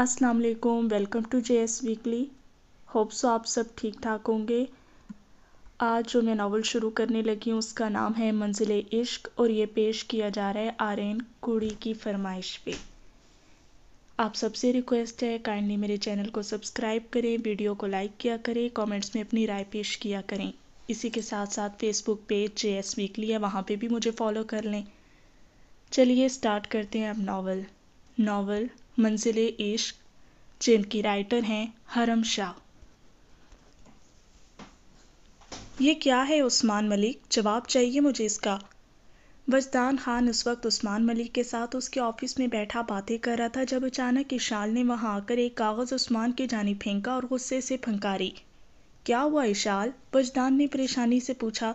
अस्सलाम वालेकुम welcome to J S weekly hopes आप सब ठीक ठाक होंगे आज जो मैं नावल शुरू करने लगी हूँ उसका नाम है मंजिल इश्क और ये पेश किया जा रहा है आर्यन कुड़ी की फरमाइश पे आप सबसे रिक्वेस्ट है काइंडली मेरे चैनल को सब्सक्राइब करें वीडियो को लाइक किया करें कमेंट्स में अपनी राय पेश किया करें इसी के साथ साथ Facebook page J S weekly है वहाँ पर भी मुझे फॉलो कर लें चलिए स्टार्ट करते हैं अब नावल नावल मंजिल इश्क जिनकी राइटर हैं हरम शाह ये क्या है उस्मान मलिक जवाब चाहिए मुझे इसका वजदान खान उस वक्त उस्मान मलिक के साथ उसके ऑफिस में बैठा बातें कर रहा था जब अचानक इशाल ने वहां आकर एक कागज़ उस्मान की जानी फेंका और गुस्से से फंकारी क्या हुआ इशाल वजदान ने परेशानी से पूछा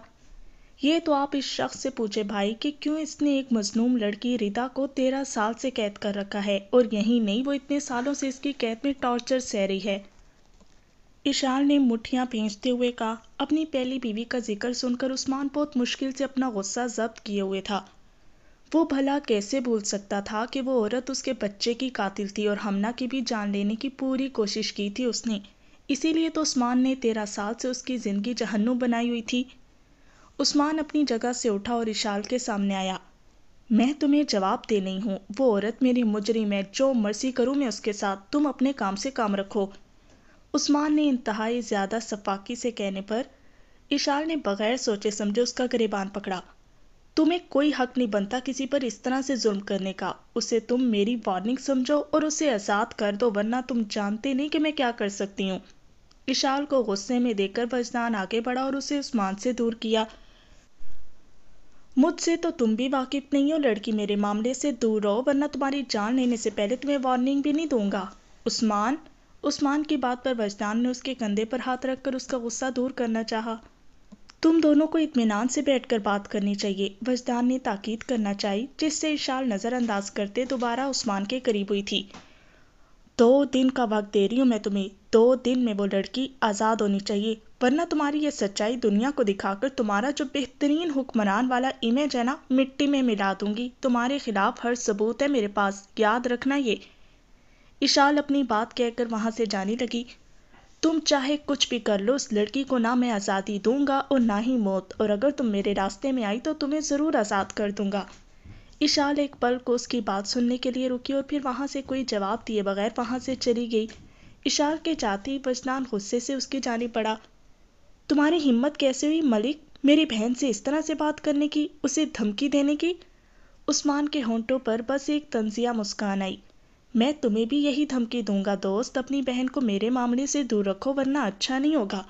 ये तो आप इस शख्स से पूछे भाई कि क्यों इसने एक मजनूम लड़की रिदा को तेरह साल से कैद कर रखा है और यही नहीं वो इतने सालों से इसकी कैद में टॉर्चर सह रही है इशाल ने मुठियाँ भेजते हुए कहा अपनी पहली बीवी का जिक्र सुनकर उस्मान बहुत मुश्किल से अपना गुस्सा जब्त किए हुए था वो भला कैसे भूल सकता था कि वो औरत उसके बच्चे की कातिल थी और हमना की भी जान लेने की पूरी कोशिश की थी उसने इसीलिए तो उस्मान ने तेरह साल से उसकी ज़िंदगी जहन्नुम बनाई हुई थी उस्मान अपनी जगह से उठा और इशाल के सामने आया मैं तुम्हें जवाब दे नहीं हूँ वो औरत मेरी मुजरिम है जो मर्जी करूँ मैं उसके साथ तुम अपने काम से काम रखो उस्मान ने इंतहाई ज़्यादा सफाकी से कहने पर इशाल ने बगैर सोचे समझे उसका गरीबान पकड़ा तुम्हें कोई हक नहीं बनता किसी पर इस तरह से जुल्म करने का उसे तुम मेरी वार्निंग समझो और उसे आज़ाद कर दो वरना तुम जानते नहीं कि मैं क्या कर सकती हूँ ईशाल को गुस्से में देखकर वजदान आगे बढ़ा और उसे उस्मान से दूर किया मुझसे तो तुम भी वाकिफ नहीं हो लड़की मेरे मामले से दूर रहो वरना तुम्हारी जान लेने से पहले तुम्हें वार्निंग भी नहीं दूंगा उस्मान उस्मान की बात पर वजदान ने उसके कंधे पर हाथ रखकर उसका गुस्सा दूर करना चाहा तुम दोनों को इतमान से बैठकर बात करनी चाहिए वजदान ने ताकीद करना चाहिए जिससे इशाल नज़रअंदाज करते दोबारा उस्मान के करीब हुई थी दो दिन का वक्त दे रही हूँ मैं तुम्हें दो दिन में वो लड़की आज़ाद होनी चाहिए वरना तुम्हारी ये सच्चाई दुनिया को दिखाकर तुम्हारा जो बेहतरीन हुक्मरान वाला इमेज है ना मिट्टी में मिला दूंगी तुम्हारे खिलाफ हर सबूत है मेरे पास याद रखना ये इशाल अपनी बात कहकर वहाँ से जाने लगी तुम चाहे कुछ भी कर लो उस लड़की को ना मैं आज़ादी दूंगा और ना ही मौत और अगर तुम मेरे रास्ते में आई तो तुम्हें ज़रूर आज़ाद कर दूंगा इशाल एक पल को उसकी बात सुनने के लिए रुकी और फिर वहाँ से कोई जवाब दिए बगैर वहाँ से चली गई ईशाल के जाते ही बजनान गुस्से से उसकी जानी पड़ा तुम्हारी हिम्मत कैसे हुई मलिक मेरी बहन से इस तरह से बात करने की उसे धमकी देने की उस्मान के होंठों पर बस एक तंजिया मुस्कान आई मैं तुम्हें भी यही धमकी दूंगा दोस्त अपनी बहन को मेरे मामले से दूर रखो वरना अच्छा नहीं होगा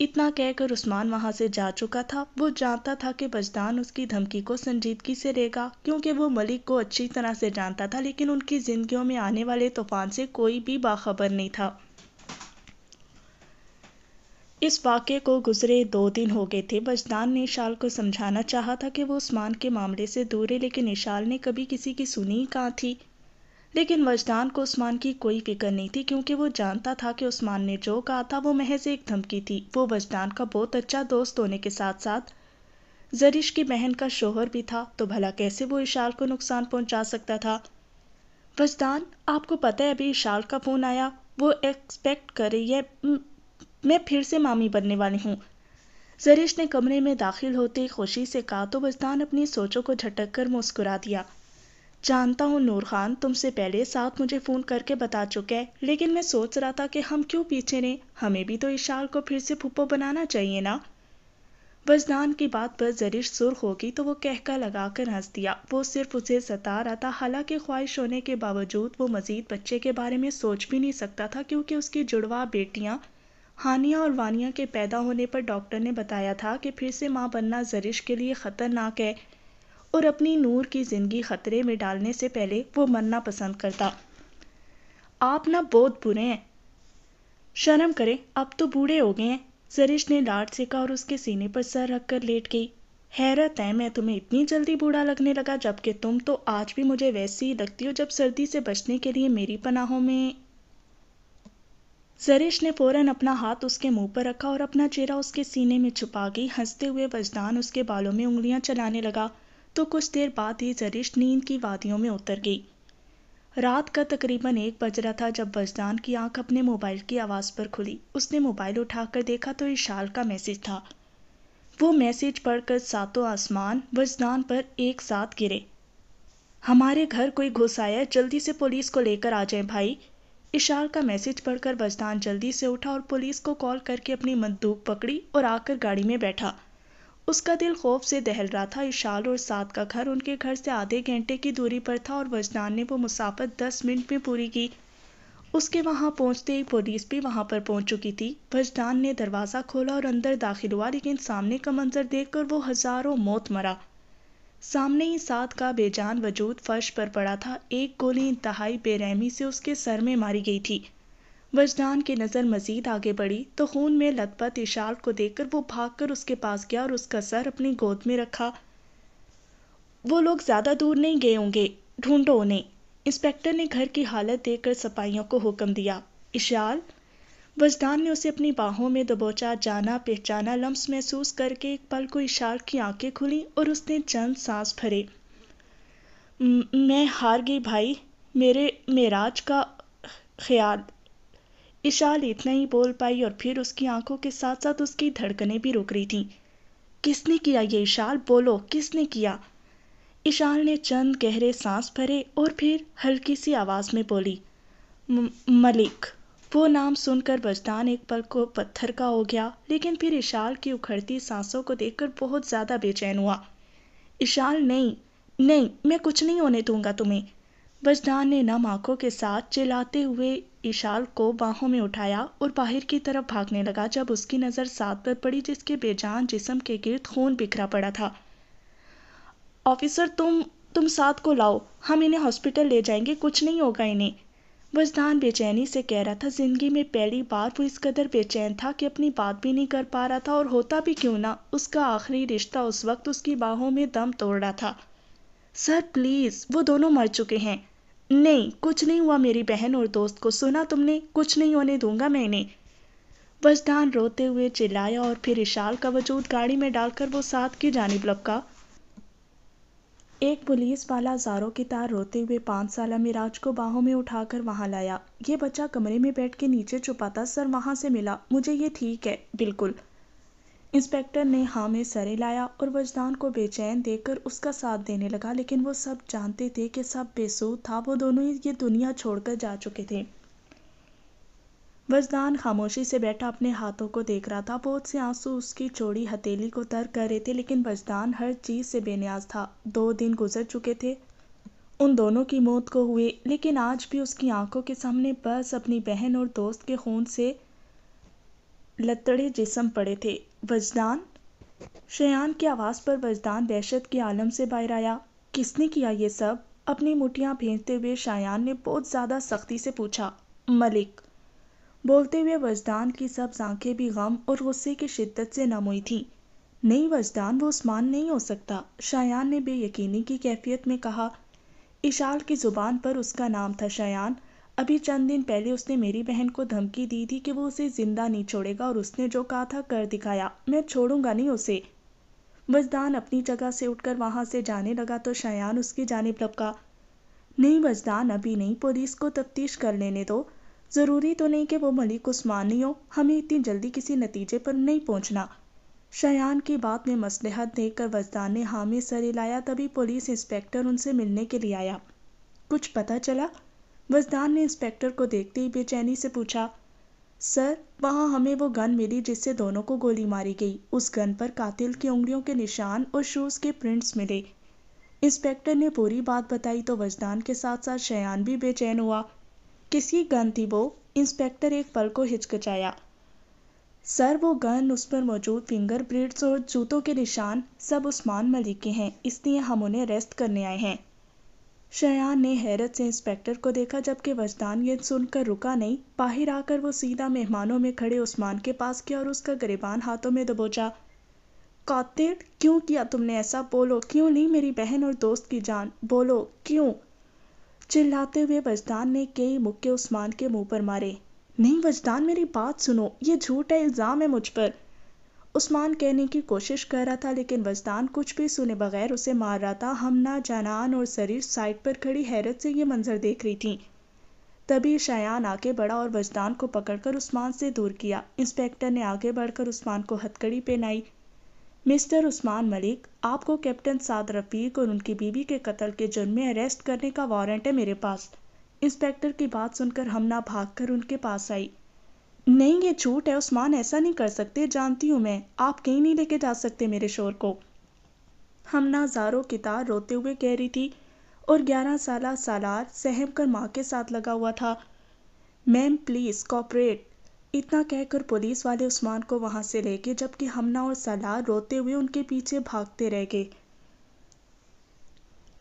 इतना कहकर उस्मान वहाँ से जा चुका था वो जानता था कि बजदान उसकी धमकी को संजीदगी से देगा क्योंकि वो मलिक को अच्छी तरह से जानता था लेकिन उनकी जिंदगियों में आने वाले तूफान से कोई भी बाखबर नहीं था इस वाक्य को गुजरे दो दिन हो गए थे बजदान ने ईशाल को समझाना चाहा था कि वो उस्मान के मामले से दूर है लेकिन ईशाल ने कभी किसी की सुनी कहाँ थी लेकिन वजदान को उस्मान की कोई फिक्र नहीं थी क्योंकि वो जानता था कि उस्मान ने जो कहा था वो महज एक धमकी थी वो वजदान का बहुत अच्छा दोस्त होने के साथ साथ जरिश की बहन का शोहर भी था तो भला कैसे वो इशाल को नुकसान पहुंचा सकता था वजदान आपको पता है अभी इशाल का फ़ोन आया वो एक्सपेक्ट कर रही है मैं फिर से मामी बनने वाली हूँ जरिश ने कमरे में दाखिल होते खुशी से कहा तो वजदान अपनी सोचों को झटक कर मुस्कुरा दिया जानता हूँ नूर खान तुमसे पहले साथ मुझे फ़ोन करके बता चुके हैं लेकिन मैं सोच रहा था कि हम क्यों पीछे ने हमें भी तो इशाल को फिर से फुप्पो बनाना चाहिए ना वजदान की बात पर जरिश सुर्ख होगी तो वो कहका लगाकर हंस दिया वो सिर्फ उसे सता रहा था हालांकि ख्वाहिश होने के बावजूद वो मजीद बच्चे के बारे में सोच भी नहीं सकता था क्योंकि उसकी जुड़वा बेटियाँ हानिया और वानिया के पैदा होने पर डॉक्टर ने बताया था कि फिर से माँ बनना जरिश के लिए ख़तरनाक है और अपनी नूर की ज़िंदगी ख़तरे में डालने से पहले वो मरना पसंद करता आप ना बहुत बुरे हैं शर्म करें अब तो बूढ़े हो गए हैं सरिश ने लाट से कहा और उसके सीने पर सर कर लेट गई हैरत है मैं तुम्हें इतनी जल्दी बूढ़ा लगने लगा जबकि तुम तो आज भी मुझे वैसी ही लगती हो जब सर्दी से बचने के लिए मेरी पनाहों में जरिश ने फौरन अपना हाथ उसके मुंह पर रखा और अपना चेहरा उसके सीने में छुपा गई हंसते हुए वजदान उसके बालों में उंगलियां चलाने लगा तो कुछ देर बाद ही जरिश नींद की वादियों में उतर गई रात का तकरीबन एक बज रहा था जब बजदान की आंख अपने मोबाइल की आवाज़ पर खुली उसने मोबाइल उठाकर देखा तो इशाल का मैसेज था वो मैसेज पढ़कर सातों आसमान वजदान पर एक साथ गिरे हमारे घर कोई घुस आया जल्दी से पुलिस को लेकर आ जाए भाई इशार का मैसेज पढ़कर वजदान जल्दी से उठा और पुलिस को कॉल करके अपनी बंदूक पकड़ी और आकर गाड़ी में बैठा उसका दिल खौफ से दहल रहा था इशाल और साद का घर उनके घर से आधे घंटे की दूरी पर था और वजदान ने वो मुसाफत दस मिनट में पूरी की उसके वहाँ पहुँचते ही पुलिस भी वहाँ पर पहुँच चुकी थी वजदान ने दरवाज़ा खोला और अंदर दाखिल हुआ लेकिन सामने का मंजर देखकर वो हज़ारों मौत मरा सामने ही साथ का बेजान वजूद फर्श पर पड़ा था एक गोली इंतहाई बेरहमी से उसके सर में मारी गई थी वजदान की नज़र मजीद आगे बढ़ी तो खून में लथपथ इशाल को देखकर वो भागकर उसके पास गया और उसका सर अपनी गोद में रखा वो लोग ज़्यादा दूर नहीं गए होंगे ढूंढो उन्हें इंस्पेक्टर ने घर की हालत देखकर सपाइयों को हुक्म दिया इशाल वजदान ने उसे अपनी बाहों में दबोचा जाना पहचाना लम्स महसूस करके एक पल को इशाल की आंखें खुली और उसने चंद सांस भरे मैं हार गई भाई मेरे मेराज का ख्याल ईशाल इतना ही बोल पाई और फिर उसकी आंखों के साथ साथ उसकी धड़कनें भी रुक रही थीं किसने किया ये ईशाल बोलो किसने किया ईशाल ने चंद गहरे सांस भरे और फिर हल्की सी आवाज़ में बोली मलिक वो नाम सुनकर बजदान एक पल को पत्थर का हो गया लेकिन फिर ईशाल की उखड़ती सांसों को देखकर बहुत ज़्यादा बेचैन हुआ ईशाल नहीं नहीं मैं कुछ नहीं होने दूंगा तुम्हें बजदान ने नम आंखों के साथ चिल्लाते हुए ईशाल को बाहों में उठाया और बाहर की तरफ भागने लगा जब उसकी नज़र सात पर पड़ी जिसके बेजान जिसम के गिर्द खून बिखरा पड़ा था ऑफिसर तुम तुम सात को लाओ हम इन्हें हॉस्पिटल ले जाएंगे कुछ नहीं होगा इन्हें वजदान बेचैनी से कह रहा था जिंदगी में पहली बार वो इस कदर बेचैन था कि अपनी बात भी नहीं कर पा रहा था और होता भी क्यों ना उसका आखिरी रिश्ता उस वक्त उसकी बाहों में दम तोड़ रहा था सर प्लीज़ वो दोनों मर चुके हैं नहीं कुछ नहीं हुआ मेरी बहन और दोस्त को सुना तुमने कुछ नहीं होने दूंगा मैंने वजदान रोते हुए चिल्लाया और फिर इशाल का वजूद गाड़ी में डालकर वो साथ की जानी लपका एक पुलिस वाला जारों की तार रोते हुए पांच साल मिराज को बाहों में उठाकर वहां लाया ये बच्चा कमरे में बैठ के नीचे छुपा था सर वहां से मिला मुझे ये ठीक है बिल्कुल इंस्पेक्टर ने हाँ में सरे लाया और वजदान को बेचैन देकर उसका साथ देने लगा लेकिन वो सब जानते थे कि सब बेसू था वो दोनों ही ये दुनिया छोड़कर जा चुके थे वजदान खामोशी से बैठा अपने हाथों को देख रहा था बहुत से आंसू उसकी चोड़ी हथेली को तर कर रहे थे लेकिन वजदान हर चीज़ से बेनियाज था दो दिन गुजर चुके थे उन दोनों की मौत को हुए लेकिन आज भी उसकी आंखों के सामने बस अपनी बहन और दोस्त के खून से लतड़े जिसम पड़े थे वजदान शयान की आवाज़ पर वजदान दहशत के आलम से बाहर आया किसने किया ये सब अपनी मुठियाँ भेजते हुए शायान ने बहुत ज़्यादा सख्ती से पूछा मलिक बोलते हुए वजदान की सब आंखें भी गम और गुस्से की शिद्दत से नम हुई थीं नहीं वजदान वो उस्मान नहीं हो सकता शायान ने बेयकीनी की कैफियत में कहा इशाल की ज़ुबान पर उसका नाम था शायान अभी चंद दिन पहले उसने मेरी बहन को धमकी दी थी कि वो उसे जिंदा नहीं छोड़ेगा और उसने जो कहा था कर दिखाया मैं छोड़ूंगा नहीं उसे वजदान अपनी जगह से उठकर वहां से जाने लगा तो शयान उसकी जानब लपका नहीं वजदान अभी नहीं पुलिस को तफ्तीश कर लेने दो ज़रूरी तो नहीं कि वो मलिक उस्मानी हो हमें इतनी जल्दी किसी नतीजे पर नहीं पहुंचना शयान की बात में मसलहत देखकर वजदान ने हामी सर हिलाया तभी पुलिस इंस्पेक्टर उनसे मिलने के लिए आया कुछ पता चला वजदान ने इंस्पेक्टर को देखते ही बेचैनी से पूछा सर वहाँ हमें वो गन मिली जिससे दोनों को गोली मारी गई उस गन पर कातिल की उंगलियों के निशान और शूज़ के प्रिंट्स मिले इंस्पेक्टर ने पूरी बात बताई तो वजदान के साथ साथ शयान भी बेचैन हुआ किसकी गन थी वो इंस्पेक्टर एक पल को हिचकिचाया सर वो गन उस पर मौजूद फिंगर प्रिंट्स और जूतों के निशान सब उस्मान मलिक के हैं इसलिए हम उन्हें रेस्ट करने आए हैं शयान ने हैरत से इंस्पेक्टर को देखा जबकि वजदान ये सुनकर रुका नहीं बाहर आकर वो सीधा मेहमानों में खड़े उस्मान के पास किया और उसका गरीबान हाथों में दबोचा कातिल क्यों किया तुमने ऐसा बोलो क्यों ली मेरी बहन और दोस्त की जान बोलो क्यों चिल्लाते हुए वजदान ने कई मुक्के उस्मान के मुंह पर मारे नहीं वजदान मेरी बात सुनो ये झूठ है इल्ज़ाम है मुझ पर उस्मान कहने की कोशिश कर रहा था लेकिन वजदान कुछ भी सुने बगैर उसे मार रहा था हमना जानान और शरीर साइड पर खड़ी हैरत से ये मंजर देख रही थी तभी शयान आगे बढ़ा और वजदान को पकड़कर उस्मान से दूर किया इंस्पेक्टर ने आगे बढ़कर उस्मान को हथकड़ी पहनाई मिस्टर उस्मान मलिक आपको कैप्टन साद रफीक और उनकी बीवी के कत्ल के जुर्म में अरेस्ट करने का वारंट है मेरे पास इंस्पेक्टर की बात सुनकर हमना भागकर उनके पास आई नहीं ये झूठ है उस्मान ऐसा नहीं कर सकते जानती हूँ मैं आप कहीं नहीं लेके जा सकते मेरे शोर को हमना हज़ारों कितार रोते हुए कह रही थी और ग्यारह साल सालार सहम कर माँ के साथ लगा हुआ था मैम प्लीज़ कॉपरेट इतना कहकर पुलिस वाले उस्मान को वहाँ से लेके जबकि हमना और सालार रोते हुए उनके पीछे भागते रह गए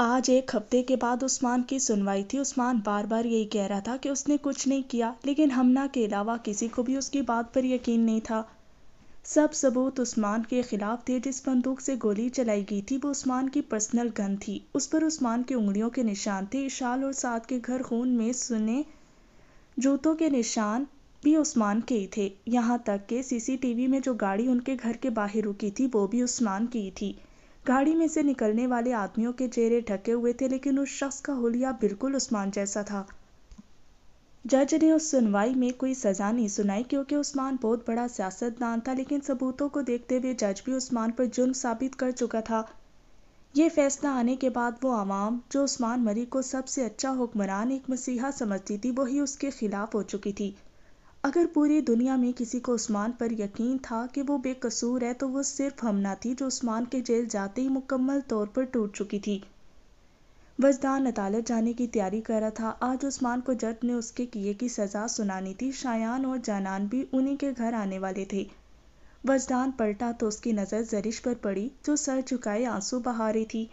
आज एक हफ्ते के बाद उस्मान की सुनवाई थी उस्मान बार बार यही कह रहा था कि उसने कुछ नहीं किया लेकिन हमना के अलावा किसी को भी उसकी बात पर यकीन नहीं था सब सबूत उस्मान के खिलाफ थे जिस बंदूक से गोली चलाई गई थी वो उस्मान की पर्सनल गन थी उस पर उस्मान की उंगलियों के निशान थे इशाल और सात के घर खून में सुने जूतों के निशान भी उस्मान के ही थे यहाँ तक कि सीसीटीवी में जो गाड़ी उनके घर के बाहर रुकी थी वो भी उस्मान की थी गाड़ी में से निकलने वाले आदमियों के चेहरे ढके हुए थे लेकिन उस शख्स का होलिया बिल्कुल उस्मान जैसा था जज ने उस सुनवाई में कोई सज़ा नहीं सुनाई क्योंकि उस्मान बहुत बड़ा सियासतदान था लेकिन सबूतों को देखते हुए जज भी उस्मान पर जुर्म साबित कर चुका था ये फैसला आने के बाद वो आवाम जो उस्मान मरी को सबसे अच्छा हुक्मरान एक मसीहा समझती थी वही उसके खिलाफ हो चुकी थी अगर पूरी दुनिया में किसी को उस्मान पर यकीन था कि वो बेकसूर है तो वो सिर्फ हमना थी जो उस्मान के जेल जाते ही मुकम्मल तौर पर टूट चुकी थी वजदान अदालत जाने की तैयारी कर रहा था आज उस्मान को जज ने उसके किए की सज़ा सुनानी थी शायान और जानान भी उन्हीं के घर आने वाले थे वजदान पलटा तो उसकी नज़र जरिश पर पड़ी जो सर झुकाए आंसू बहा रही थी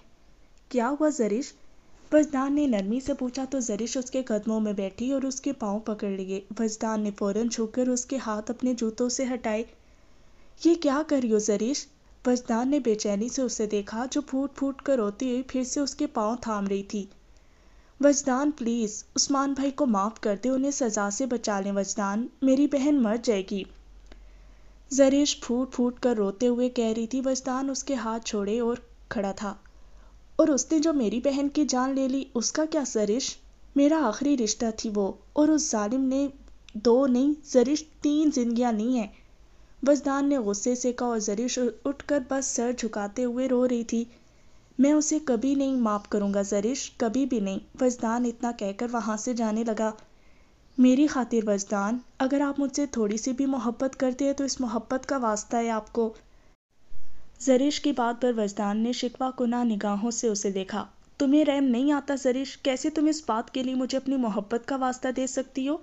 क्या हुआ जरिश वजदान ने नरमी से पूछा तो जरिश उसके कदमों में बैठी और उसके पाँव पकड़ लिए वजदान ने फौरन छूकर उसके हाथ अपने जूतों से हटाए ये क्या करियो जरिश वजदान ने बेचैनी से उसे देखा जो फूट फूट कर रोती हुई फिर से उसके पाँव थाम रही थी वजदान प्लीज़ उस्मान भाई को माफ़ कर दे उन्हें सज़ा से बचा लें वजदान मेरी बहन मर जाएगी जरिश फूट फूट कर रोते हुए कह रही थी वजदान उसके हाथ छोड़े और खड़ा था और उसने जो मेरी बहन की जान ले ली उसका क्या सरिश मेरा आखिरी रिश्ता थी वो और उस जालिम ने दो नहीं जरिश तीन जिंदगियां ली हैं वजदान ने गुस्से से कहा और जरिश उठकर बस सर झुकाते हुए रो रही थी मैं उसे कभी नहीं माफ़ करूँगा जरिश कभी भी नहीं वजदान इतना कहकर वहाँ से जाने लगा मेरी खातिर वजदान अगर आप मुझसे थोड़ी सी भी मोहब्बत करते हैं तो इस मोहब्बत का वास्ता है आपको जरीश की बात पर वजदान ने शिकवा शिकवाकुना निगाहों से उसे देखा तुम्हें रैम नहीं आता जरीश कैसे तुम इस बात के लिए मुझे अपनी मोहब्बत का वास्ता दे सकती हो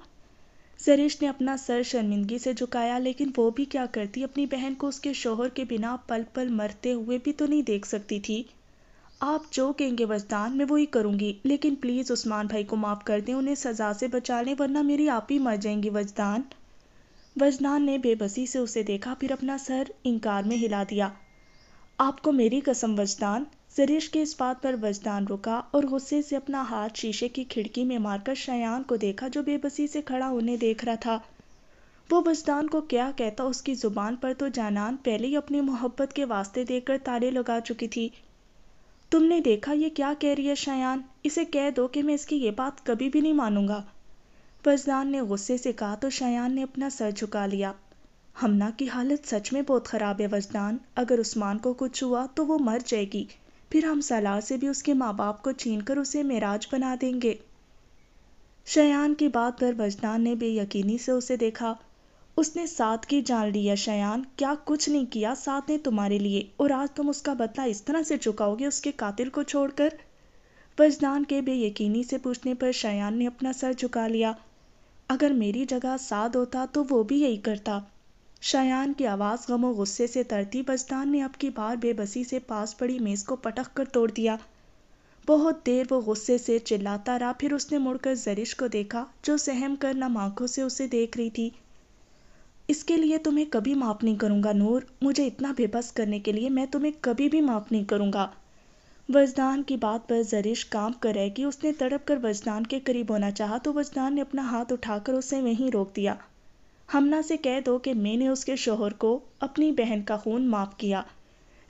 जरीश ने अपना सर शर्मिंदगी से झुकाया लेकिन वो भी क्या करती अपनी बहन को उसके शोहर के बिना पल पल मरते हुए भी तो नहीं देख सकती थी आप जो कहेंगे वजदान मैं वही करूंगी लेकिन प्लीज़ उस्मान भाई को माफ़ कर दें उन्हें सज़ा से बचा लें वरना मेरी आप ही मर जाएंगी वजदान वजदान ने बेबसी से उसे देखा फिर अपना सर इनकार में हिला दिया आपको मेरी कसम वजदान सरिश के इस बात पर वजदान रुका और गुस्से से अपना हाथ शीशे की खिड़की में मारकर शयान को देखा जो बेबसी से खड़ा उन्हें देख रहा था वो वजदान को क्या कहता उसकी ज़ुबान पर तो जानान पहले ही अपनी मोहब्बत के वास्ते देकर ताले लगा चुकी थी तुमने देखा ये क्या कह रही है शयान इसे कह दो कि मैं इसकी ये बात कभी भी नहीं मानूंगा वजदान ने गुस्से से कहा तो शयान ने अपना सर झुका लिया हमना की हालत सच में बहुत ख़राब है वजदान अगर उस्मान को कुछ हुआ तो वो मर जाएगी फिर हम सलाह से भी उसके माँ बाप को छीन कर उसे मेराज बना देंगे शयान की बात पर वजदान ने बेयकीनी से उसे देखा उसने साथ की जान लिया शयान क्या कुछ नहीं किया साथ ने तुम्हारे लिए और आज तुम उसका बदला इस तरह से चुकाओगे उसके कातिल को छोड़कर वजदान के बेयकीनी से पूछने पर शयान ने अपना सर झुका लिया अगर मेरी जगह साध होता तो वो भी यही करता शयान की आवाज़ गम और गुस्से से तरती बजदान ने अब की बार बेबसी से पास पड़ी मेज़ को पटक कर तोड़ दिया बहुत देर वो गुस्से से चिल्लाता रहा फिर उसने मुड़कर जरिश को देखा जो सहम कर नम आंखों से उसे देख रही थी इसके लिए तुम्हें कभी माफ़ नहीं करूँगा नूर मुझे इतना बेबस करने के लिए मैं तुम्हें कभी भी माफ़ नहीं करूँगा वजदान की बात पर जरिश काम कर रहेगी उसने तड़प कर वजदान के करीब होना चाहा तो वजदान ने अपना हाथ उठाकर उसे वहीं रोक दिया हमना से कह दो कि मैंने उसके शोहर को अपनी बहन का खून माफ़ किया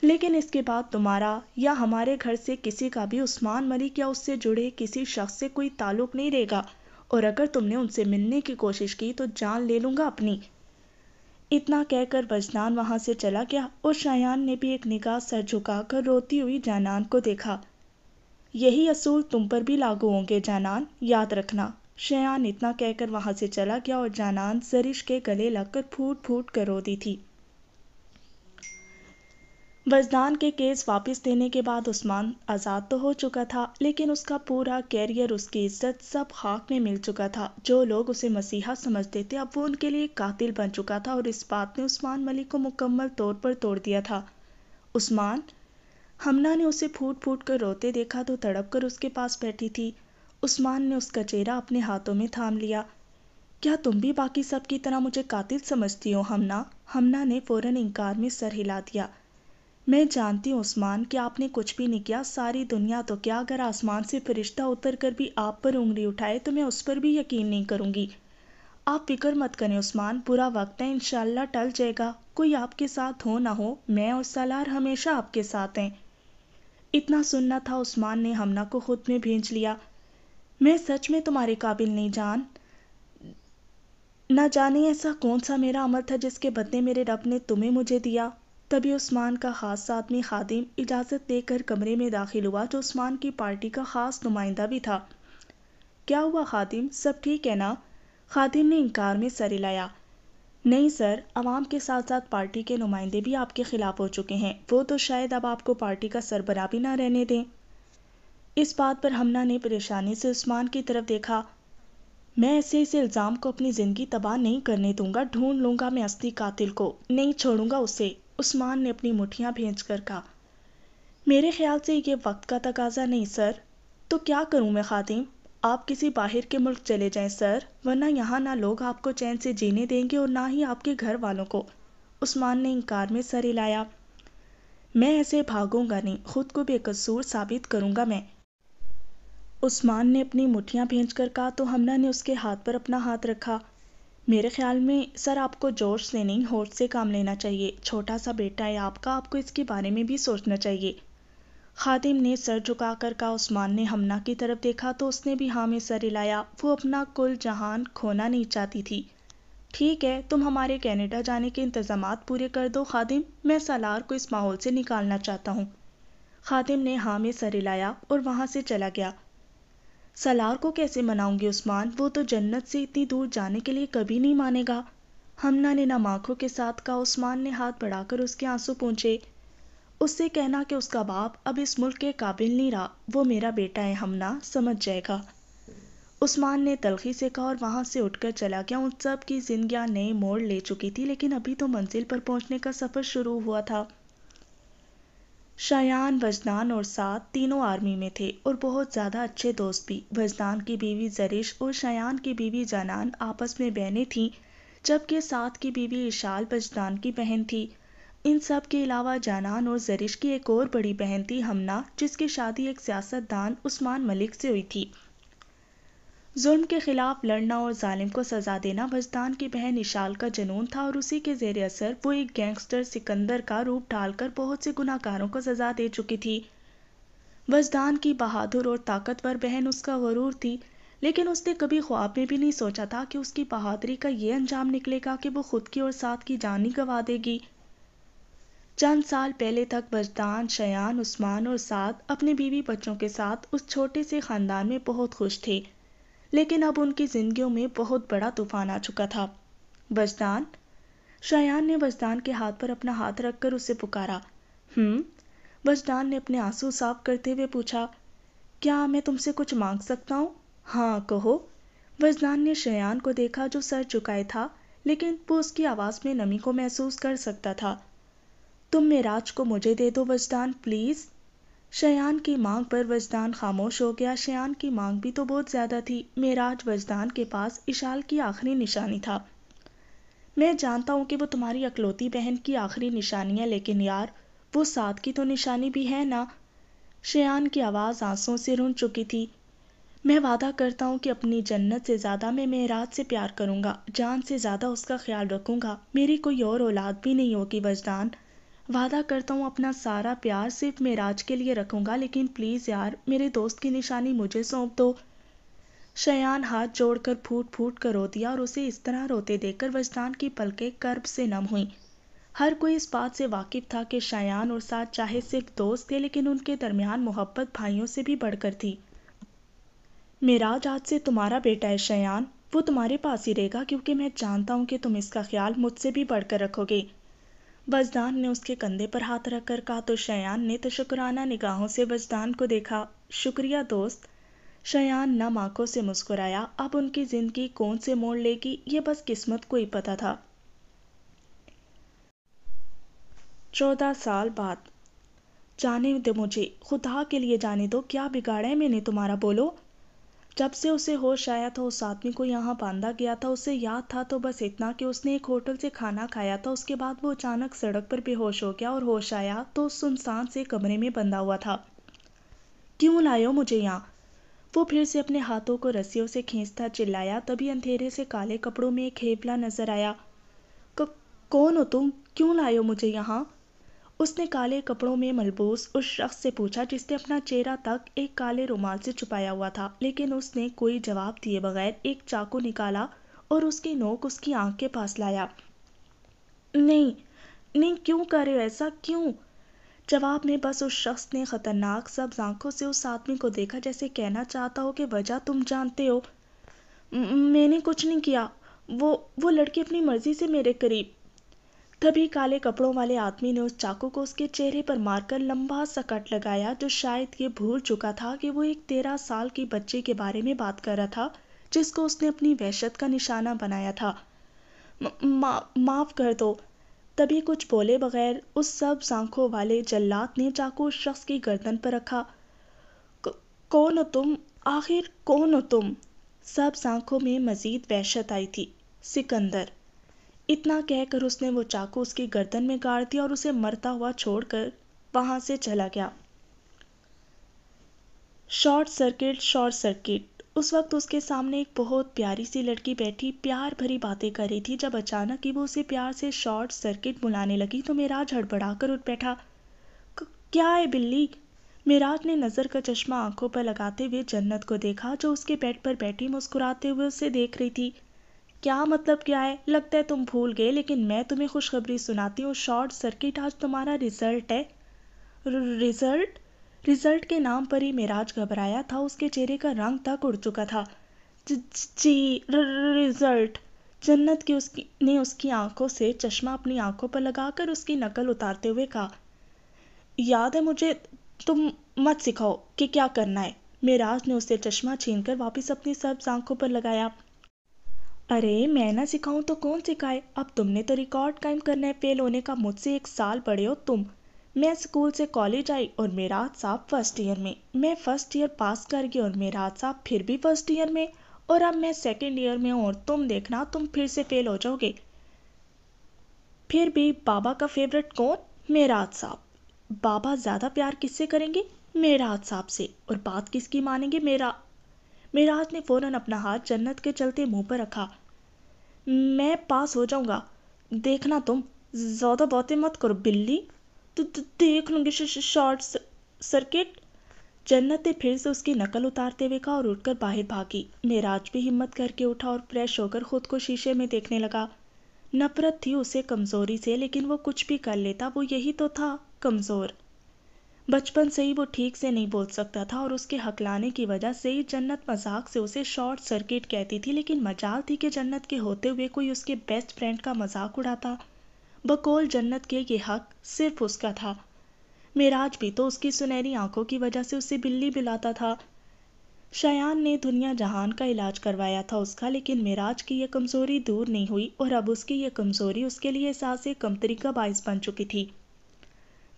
लेकिन इसके बाद तुम्हारा या हमारे घर से किसी का भी उस्मान मलिक या उससे जुड़े किसी शख्स से कोई ताल्लुक नहीं रहेगा और अगर तुमने उनसे मिलने की कोशिश की तो जान ले लूँगा अपनी इतना कहकर वजनान वहाँ से चला गया और शायान ने भी एक निगाह सर झुकाकर रोती हुई जानान को देखा यही असूल तुम पर भी लागू होंगे जानान याद रखना शयान इतना कहकर वहां से चला गया और जानान सरिश के गले लगकर फूट फूट कर रोती थी वजदान के केस वापस देने के बाद उस्मान आज़ाद तो हो चुका था लेकिन उसका पूरा कैरियर उसकी इज्जत सब खाक में मिल चुका था जो लोग उसे मसीहा समझते थे अब वो उनके लिए कातिल बन चुका था और इस बात ने उस्मान मलिक को मुकम्मल तौर पर तोड़ दिया था उस्मान हमना ने उसे फूट फूट कर रोते देखा तो तड़प कर उसके पास बैठी थी उस्मान ने उसका चेहरा अपने हाथों में थाम लिया क्या तुम भी बाकी सब की तरह मुझे कातिल समझती हो हमना हमना ने फौरन इनकार में सर हिला दिया मैं जानती हूँ उस्मान कि आपने कुछ भी नहीं किया सारी दुनिया तो क्या अगर आसमान से फरिश्ता उतर कर भी आप पर उंगली उठाए तो मैं उस पर भी यकीन नहीं करूँगी आप फिक्र मत करें उस्मान बुरा वक्त है इनशाला टल जाएगा कोई आपके साथ हो ना हो मैं और सलार हमेशा आपके साथ हैं इतना सुनना था उस्मान ने हमना को खुद में भेज लिया मैं सच में तुम्हारे काबिल नहीं जान ना जाने ऐसा कौन सा मेरा अमल था जिसके बदले मेरे रब ने तुम्हें मुझे दिया तभी उस्मान का खास आदमी खादिम इजाज़त देकर कमरे में दाखिल हुआ जो उस्मान की पार्टी का खास नुमाइंदा भी था क्या हुआ खादिम सब ठीक है ना खादिम ने इनकार में सर हिलाया नहीं सर आवाम के साथ साथ पार्टी के नुमाइंदे भी आपके खिलाफ हो चुके हैं वो तो शायद अब आपको पार्टी का सरबरा भी ना रहने दें इस बात पर हमना ने परेशानी से उस्मान की तरफ देखा मैं ऐसे इस इल्ज़ाम को अपनी ज़िंदगी तबाह नहीं करने दूंगा ढूंढ लूंगा मैं अस्थि कातिल को नहीं छोड़ूंगा उसे उस्मान ने अपनी मुठियां भेज कर कहा मेरे ख्याल से ये वक्त का तकाजा नहीं सर तो क्या करूँ मैं खातिम आप किसी बाहर के मुल्क चले जाएं सर वरना यहाँ ना लोग आपको चैन से जीने देंगे और ना ही आपके घर वालों को उस्मान ने इनकार में सर हिलाया मैं ऐसे भागूंगा नहीं खुद को बेकसूर साबित करूंगा मैं उस्मान ने अपनी मुठियाँ भेज कर कहा तो हमना ने उसके हाथ पर अपना हाथ रखा मेरे ख्याल में सर आपको जोश से नहीं होश से काम लेना चाहिए छोटा सा बेटा है आपका आपको इसके बारे में भी सोचना चाहिए खादिम ने सर झुकाकर कहा उस्मान ने हमना की तरफ देखा तो उसने भी हाँ में सर हिलाया वो अपना कुल जहान खोना नहीं चाहती थी ठीक है तुम हमारे कैनेडा जाने के इंतजाम पूरे कर दो खादिम मैं सलार को इस माहौल से निकालना चाहता हूँ खादिम ने हाँ में सर हिलाया और वहाँ से चला गया सलार को कैसे मनाऊंगी उस्मान वो तो जन्नत से इतनी दूर जाने के लिए कभी नहीं मानेगा हमना ने नम आँखों के साथ कहा उस्मान ने हाथ बढ़ाकर उसके आंसू पहुंचे उससे कहना कि उसका बाप अब इस मुल्क के काबिल नहीं रहा वो मेरा बेटा है हमना समझ जाएगा उस्मान ने तलखी से कहा और वहाँ से उठकर चला गया उन सब की जिंदगी नए मोड़ ले चुकी थी लेकिन अभी तो मंजिल पर पहुंचने का सफ़र शुरू हुआ था शायान वजदान और साथ तीनों आर्मी में थे और बहुत ज़्यादा अच्छे दोस्त भी वजदान की बीवी जरिश और शायान की बीवी जनान आपस में बहनें थीं जबकि साथ की बीवी इशाल वजदान की बहन थी इन सब के अलावा जानान और जरिश की एक और बड़ी बहन थी हमना जिसकी शादी एक सियासतदान उस्मान मलिक से हुई थी जुल्म के खिलाफ लड़ना और जालिम को सजा देना वजदान की बहन निशाल का जनून था और उसी के जेर असर वो एक गैंगस्टर सिकंदर का रूप ढालकर बहुत से गुनाकारों को सजा दे चुकी थी वजदान की बहादुर और ताकतवर बहन उसका गरूर थी लेकिन उसने कभी ख्वाब में भी नहीं सोचा था कि उसकी बहादुरी का ये अंजाम निकलेगा कि वो खुद की और साथ की जान ही गंवा देगी चंद साल पहले तक बजदान शयान उस्मान और साथ अपने बीवी बच्चों के साथ उस छोटे से खानदान में बहुत खुश थे लेकिन अब उनकी जिंदगी में बहुत बड़ा तूफान आ चुका था वजदान शयान ने वजदान के हाथ पर अपना हाथ रखकर उसे पुकारा हम्म वजदान ने अपने आंसू साफ करते हुए पूछा क्या मैं तुमसे कुछ मांग सकता हूँ हाँ कहो वजदान ने शयान को देखा जो सर चुकाए था लेकिन वो उसकी आवाज़ में नमी को महसूस कर सकता था तुम मेराज को मुझे दे दो वजदान प्लीज़ शयान की मांग पर वजदान खामोश हो गया शयान की मांग भी तो बहुत ज़्यादा थी मेराज वजदान के पास इशाल की आखिरी निशानी था मैं जानता हूँ कि वो तुम्हारी अकलौती बहन की आखिरी निशानी है लेकिन यार वो साथ की तो निशानी भी है ना शयान की आवाज़ आंसुओं से रुन चुकी थी मैं वादा करता हूँ कि अपनी जन्नत से ज़्यादा मैं मेराज से प्यार करूँगा जान से ज़्यादा उसका ख्याल रखूँगा मेरी कोई और औलाद भी नहीं होगी वजदान वादा करता हूँ अपना सारा प्यार सिर्फ मेराज के लिए रखूंगा लेकिन प्लीज़ यार मेरे दोस्त की निशानी मुझे सौंप दो शयान हाथ जोड़कर फूट फूट कर रो दिया और उसे इस तरह रोते देखकर वजदान की पलकें कर्ब से नम हुई हर कोई इस बात से वाकिफ था कि शयान और साथ चाहे सिर्फ दोस्त थे लेकिन उनके दरमियान मोहब्बत भाइयों से भी बढ़कर थी मेराज आज से तुम्हारा बेटा है शयान वो तुम्हारे पास ही रहेगा क्योंकि मैं जानता हूँ कि तुम इसका ख्याल मुझसे भी बढ़कर रखोगे बजदान ने उसके कंधे पर हाथ रखकर कहा तो शयान ने तो शुक्राना निगाहों से बजदान को देखा शुक्रिया दोस्त शयान नम आंखों से मुस्कुराया अब उनकी जिंदगी कौन से मोड़ लेगी ये बस किस्मत को ही पता था चौदह साल बाद जाने दो मुझे खुदा के लिए जाने दो क्या बिगाड़ा है मैंने तुम्हारा बोलो जब से उसे होश आया था उस आदमी को यहाँ बांधा गया था उसे याद था तो बस इतना कि उसने एक होटल से खाना खाया था उसके बाद वो अचानक सड़क पर बेहोश हो गया और होश आया तो उस सुनसान से कमरे में बंधा हुआ था क्यों लाए मुझे यहाँ वो फिर से अपने हाथों को रस्सियों से खींचता चिल्लाया तभी अंधेरे से काले कपड़ों में एक हेबला नजर आया कौन हो तुम क्यों लाए मुझे यहाँ उसने काले कपड़ों में मलबूस उस शख्स से पूछा जिसने अपना चेहरा तक एक काले रुमाल से छुपाया हुआ था लेकिन उसने कोई जवाब दिए बगैर एक चाकू निकाला और उसकी नोक उसकी आंख के पास लाया नहीं नहीं क्यों करे ऐसा क्यों जवाब में बस उस शख्स ने खतरनाक सब्ज आंखों से उस आदमी को देखा जैसे कहना चाहता हो कि वजह तुम जानते हो मैंने कुछ नहीं किया वो वो लड़की अपनी मर्जी से मेरे करीब तभी काले कपड़ों वाले आदमी ने उस चाकू को उसके चेहरे पर मारकर लंबा सा कट लगाया जो शायद ये भूल चुका था कि वो एक तेरह साल के बच्चे के बारे में बात कर रहा था जिसको उसने अपनी वहशत का निशाना बनाया था माफ़ कर दो तभी कुछ बोले बगैर उस सब सांखों वाले जल्लाद ने चाकू उस शख्स की गर्दन पर रखा कौन हो तुम आखिर कौन हो तुम सब सांखों में मज़ीद वहशत आई थी सिकंदर इतना कहकर उसने वो चाकू उसकी गर्दन में गाड़ दिया और उसे मरता हुआ छोड़कर वहां से चला गया शॉर्ट सर्किट शॉर्ट सर्किट उस वक्त उसके सामने एक बहुत प्यारी सी लड़की बैठी प्यार भरी बातें कर रही थी जब अचानक ही वो उसे प्यार से शॉर्ट सर्किट बुलाने लगी तो मेराज हड़बड़ाकर उठ बैठा क्या है बिल्ली मेराज ने नज़र का चश्मा आंखों पर लगाते हुए जन्नत को देखा जो उसके बेड पर बैठी मुस्कुराते हुए उसे देख रही थी क्या मतलब क्या है लगता है तुम भूल गए लेकिन मैं तुम्हें खुशखबरी सुनाती हूँ शॉर्ट सर्किट आज तुम्हारा रिजल्ट है रिजल्ट रिजल्ट के नाम पर ही मेराज घबराया था उसके चेहरे का रंग तक उड़ चुका था जी रिजल्ट जन्नत की उसकी ने उसकी आंखों से चश्मा अपनी आंखों पर लगाकर उसकी नकल उतारते हुए कहा याद है मुझे तुम मत सिखाओ कि क्या करना है मेराज ने उससे चश्मा छीनकर वापस अपनी सब्ज आंखों पर लगाया अरे मैं ना सिखाऊं तो कौन सिखाए अब तुमने तो रिकॉर्ड कायम करना है फेल होने का मुझसे एक साल बड़े हो तुम मैं स्कूल से कॉलेज आई और मेरा हादसा फर्स्ट ईयर में मैं फर्स्ट ईयर पास कर गई और मेरा हादसा फिर भी फर्स्ट ईयर में और अब मैं सेकेंड ईयर में हूँ और तुम देखना तुम फिर से फेल हो जाओगे फिर भी बाबा का फेवरेट कौन मेराज साहब बाबा ज़्यादा प्यार किससे करेंगे मेराज साहब से और बात किसकी मानेंगे मेरा मेराज ने फ़ौरन अपना हाथ जन्नत के चलते मुंह पर रखा मैं पास हो जाऊंगा देखना तुम ज़्यादा बातें मत करो बिल्ली तो देख लूंगी शॉर्ट सर्किट जन्नत ने फिर से उसकी नकल उतारते हुए कहा और उठकर बाहर भागी मेराज भी हिम्मत करके उठा और फ्रेश होकर खुद को शीशे में देखने लगा नफरत थी उसे कमज़ोरी से लेकिन वो कुछ भी कर लेता वो यही तो था कमज़ोर बचपन से ही वो ठीक से नहीं बोल सकता था और उसके हकलाने की वजह से ही जन्नत मजाक से उसे शॉर्ट सर्किट कहती थी लेकिन मजाल थी कि जन्नत के होते हुए कोई उसके बेस्ट फ्रेंड का मजाक उड़ाता बकोल जन्नत के ये हक सिर्फ उसका था मेराज भी तो उसकी सुनहरी आंखों की वजह से उसे बिल्ली बुलाता था शयान ने दुनिया जहान का इलाज करवाया था उसका लेकिन मेराज की यह कमज़ोरी दूर नहीं हुई और अब उसकी यह कमज़ोरी उसके लिए सासे कमतरी का बायस बन चुकी थी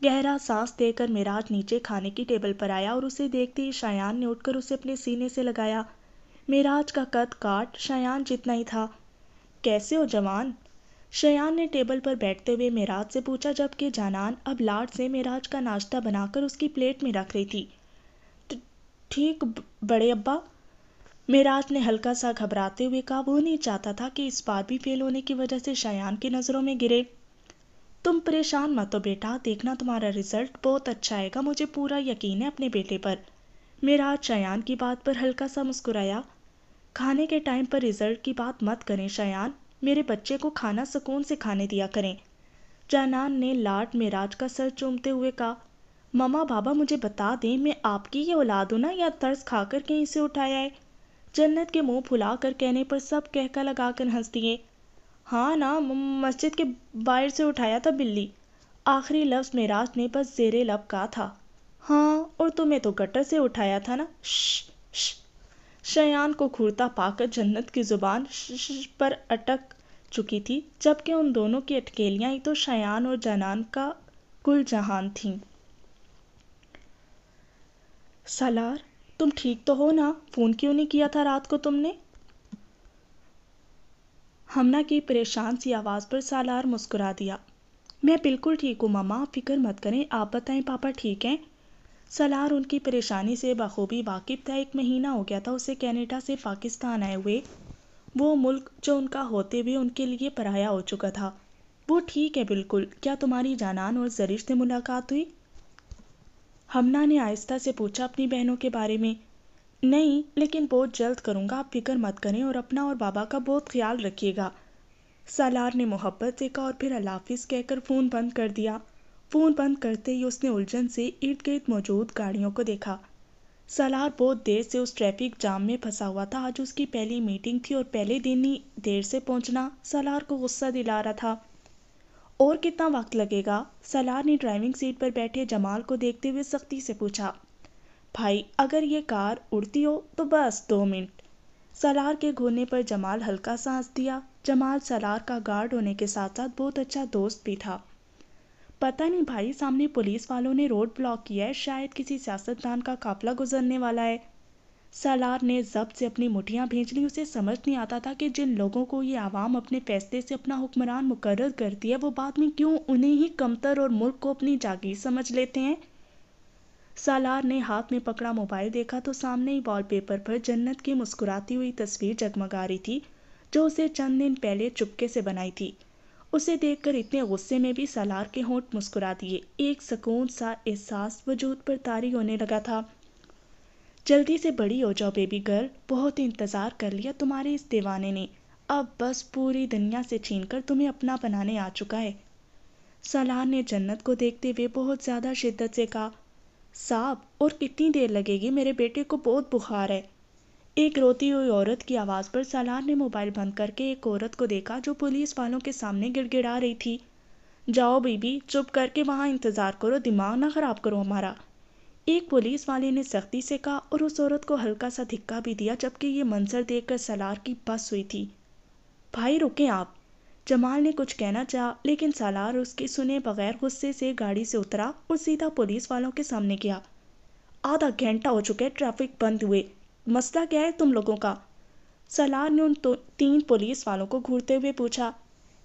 गहरा सांस देकर मिराज नीचे खाने की टेबल पर आया और उसे देखते ही शायान ने उठकर उसे अपने सीने से लगाया मिराज का कद काट शायान जितना ही था कैसे हो जवान शयान ने टेबल पर बैठते हुए मेराज से पूछा जबकि जानान अब लाड से मेराज का नाश्ता बनाकर उसकी प्लेट में रख रही थी ठीक बड़े अब्बा मेराज ने हल्का सा घबराते हुए कहा वो नहीं चाहता था कि इस बार भी फेल होने की वजह से शयान की नज़रों में गिरे तुम परेशान मत हो बेटा देखना तुम्हारा रिजल्ट बहुत अच्छा आएगा मुझे पूरा यकीन है अपने बेटे पर मेरा आज शयान की बात पर हल्का सा मुस्कुराया खाने के टाइम पर रिजल्ट की बात मत करें शयान मेरे बच्चे को खाना सुकून से खाने दिया करें जानान ने लाट मेराज का सर चूमते हुए कहा ममा बाबा मुझे बता दें मैं आपकी ये औलाद हूँ ना या तर्स खाकर कहीं से उठाया है जन्नत के मुंह फुला कर कहने पर सब कहका लगाकर हंस दिए हाँ ना मस्जिद के बाहर से उठाया था बिल्ली आखिरी लफ्ज़ मेराज ने बस जेरे लब कहा था हाँ और तुम्हें तो गटर से उठाया था ना शयान को खुरता पाकर जन्नत की ज़ुबान पर अटक चुकी थी जबकि उन दोनों की अटकेलियाँ ही तो शयान और जनान का गुल जहान थीं सलार तुम ठीक तो हो ना फ़ोन क्यों नहीं किया था रात को तुमने हमना की परेशान सी आवाज़ पर सालार मुस्कुरा दिया मैं बिल्कुल ठीक हूँ मामा फिक्र मत करें आप बताएं पापा ठीक हैं सलार उनकी परेशानी से बखूबी वाकिफ था एक महीना हो गया था उसे कैनेडा से पाकिस्तान आए हुए वो मुल्क जो उनका होते हुए उनके लिए पराया हो चुका था वो ठीक है बिल्कुल क्या तुम्हारी जानान और जरिश से मुलाकात हुई हमना ने आहिस्ता से पूछा अपनी बहनों के बारे में नहीं लेकिन बहुत जल्द करूँगा आप फिक्र मत करें और अपना और बाबा का बहुत ख्याल रखिएगा सालार ने मोहब्बत से कहा और फिर अलाफिज कहकर फ़ोन बंद कर दिया फ़ोन बंद करते ही उसने उलझन से इर्द गिर्द मौजूद गाड़ियों को देखा सालार बहुत देर से उस ट्रैफिक जाम में फंसा हुआ था आज उसकी पहली मीटिंग थी और पहले दिन ही देर से पहुंचना सालार को गुस्सा दिला रहा था और कितना वक्त लगेगा सालार ने ड्राइविंग सीट पर बैठे जमाल को देखते हुए सख्ती से पूछा भाई अगर ये कार उड़ती हो तो बस दो मिनट सलार के घोने पर जमाल हल्का सांस दिया जमाल सलार का गार्ड होने के साथ साथ बहुत अच्छा दोस्त भी था पता नहीं भाई सामने पुलिस वालों ने रोड ब्लॉक किया है शायद किसी सियासतदान का काफला गुजरने वाला है सलार ने जब्त से अपनी मुठियाँ भेज ली उसे समझ नहीं आता था कि जिन लोगों को ये आवाम अपने फैसले से अपना हुक्मरान मुकर करती है वो बाद में क्यों उन्हें ही कमतर और मुल्क को अपनी जागीर समझ लेते हैं सालार ने हाथ में पकड़ा मोबाइल देखा तो सामने ही वॉलपेपर पर जन्नत की मुस्कुराती हुई तस्वीर जगमगा रही थी जो उसे चंद दिन पहले चुपके से बनाई थी उसे देखकर इतने गुस्से में भी सालार के होंठ मुस्कुरा दिए एक सकून सा एहसास वजूद पर तारी होने लगा था जल्दी से बड़ी हो जाओ बेबी गर्ल बहुत इंतज़ार कर लिया तुम्हारे इस दीवाने ने अब बस पूरी दुनिया से छीन कर तुम्हें अपना बनाने आ चुका है सलार ने जन्नत को देखते हुए बहुत ज़्यादा शिद्दत से कहा साहब और कितनी देर लगेगी मेरे बेटे को बहुत बुखार है एक रोती हुई औरत की आवाज़ पर सालार ने मोबाइल बंद करके एक औरत को देखा जो पुलिस वालों के सामने गिड़गिड़ा रही थी जाओ बीबी चुप करके वहाँ इंतज़ार करो दिमाग ना ख़राब करो हमारा एक पुलिस वाले ने सख्ती से कहा और उस औरत को हल्का सा धिक्का भी दिया जबकि ये मंजर देखकर सलार की बस हुई थी भाई रुकें आप जमाल ने कुछ कहना चाहा लेकिन सालार उसकी सुने बगैर गुस्से से गाड़ी से उतरा और सीधा पुलिस वालों के सामने गया आधा घंटा हो चुका है ट्रैफिक बंद हुए मसला क्या है तुम लोगों का सलार ने उन तो, तीन पुलिस वालों को घूरते हुए पूछा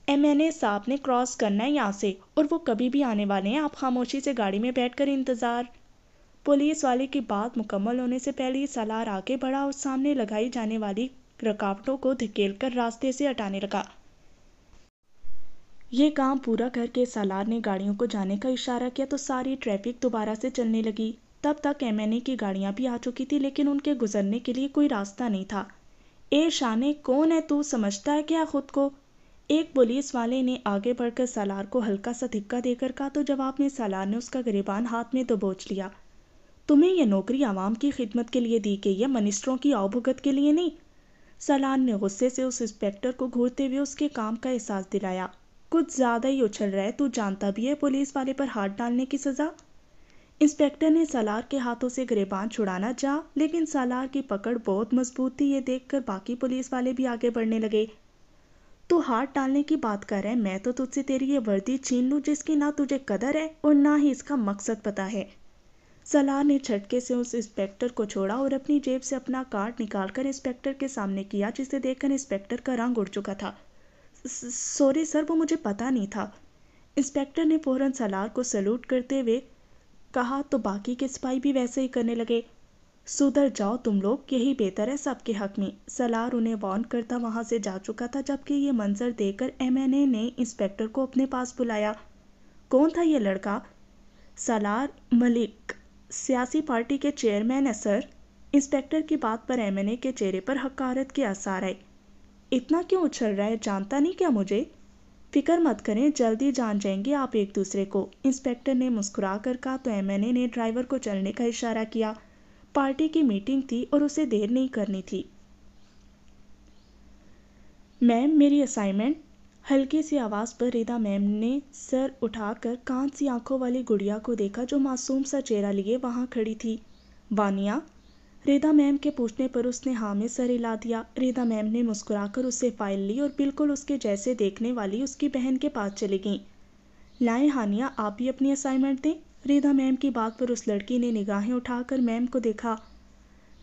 एम एन ए साहब ने क्रॉस करना है यहाँ से और वो कभी भी आने वाले हैं आप खामोशी से गाड़ी में बैठकर इंतज़ार पुलिस वाले की बात मुकम्मल होने से पहले ही सलार आगे बढ़ा और सामने लगाई जाने वाली रुकावटों को धकेल कर रास्ते से हटाने लगा ये काम पूरा करके सालार ने गाड़ियों को जाने का इशारा किया तो सारी ट्रैफिक दोबारा से चलने लगी तब तक एम की गाड़ियां भी आ चुकी थी लेकिन उनके गुजरने के लिए कोई रास्ता नहीं था ए शाने कौन है तू समझता है क्या खुद को एक पुलिस वाले ने आगे बढ़कर सालार को हल्का सा धिक्का देकर कहा तो जवाब में सालार ने उसका गिरबान हाथ में दबोच लिया तुम्हें यह नौकरी आवाम की खिदमत के लिए दी गई है मनिस्टरों की अवभगत के लिए नहीं सलार ने गुस्से से उस इंस्पेक्टर को घूरते हुए उसके काम का एहसास दिलाया कुछ ज़्यादा ही उछल रहा है तू जानता भी है पुलिस वाले पर हाथ डालने की सज़ा इंस्पेक्टर ने सलार के हाथों से गिरेबान छुड़ाना चाह लेकिन सलार की पकड़ बहुत मजबूत थी ये देखकर बाकी पुलिस वाले भी आगे बढ़ने लगे तू हाथ डालने की बात कर रहे मैं तो तुझसे तेरी ये वर्दी छीन लूँ जिसकी ना तुझे कदर है और ना ही इसका मकसद पता है सलार ने झटके से उस इंस्पेक्टर को छोड़ा और अपनी जेब से अपना कार्ड निकालकर इंस्पेक्टर के सामने किया जिसे देखकर इंस्पेक्टर का रंग उड़ चुका था सॉरी सर वो मुझे पता नहीं था इंस्पेक्टर ने फ़ौरन सलार को सैल्यूट करते हुए कहा तो बाकी के सिपाही भी वैसे ही करने लगे सुधर जाओ तुम लोग यही बेहतर है सबके हक में सलार उन्हें वार्न करता वहाँ से जा चुका था जबकि ये मंजर देखकर एमएनए ने इंस्पेक्टर को अपने पास बुलाया कौन था ये लड़का सलार मलिक सियासी पार्टी के चेयरमैन है सर इंस्पेक्टर की बात पर एमएनए के चेहरे पर हकारत के आसार आए इतना क्यों उछल रहा है जानता नहीं क्या मुझे फिक्र मत करें जल्दी जान जाएंगे आप एक दूसरे को इंस्पेक्टर ने मुस्कुरा कर कहा तो एम ने ड्राइवर को चलने का इशारा किया पार्टी की मीटिंग थी और उसे देर नहीं करनी थी मैम मेरी असाइनमेंट हल्की सी आवाज़ पर रिदा मैम ने सर उठाकर कांच सी आंखों वाली गुड़िया को देखा जो मासूम सा चेहरा लिए वहां खड़ी थी वानिया रेदा मैम के पूछने पर उसने हाँ में सर हिला दिया रेदा मैम ने मुस्कुराकर उससे फाइल ली और बिल्कुल उसके जैसे देखने वाली उसकी बहन के पास चली गई लाएँ हानिया आप भी अपनी असाइनमेंट दें रेदा मैम की बात पर उस लड़की ने निगाहें उठाकर मैम को देखा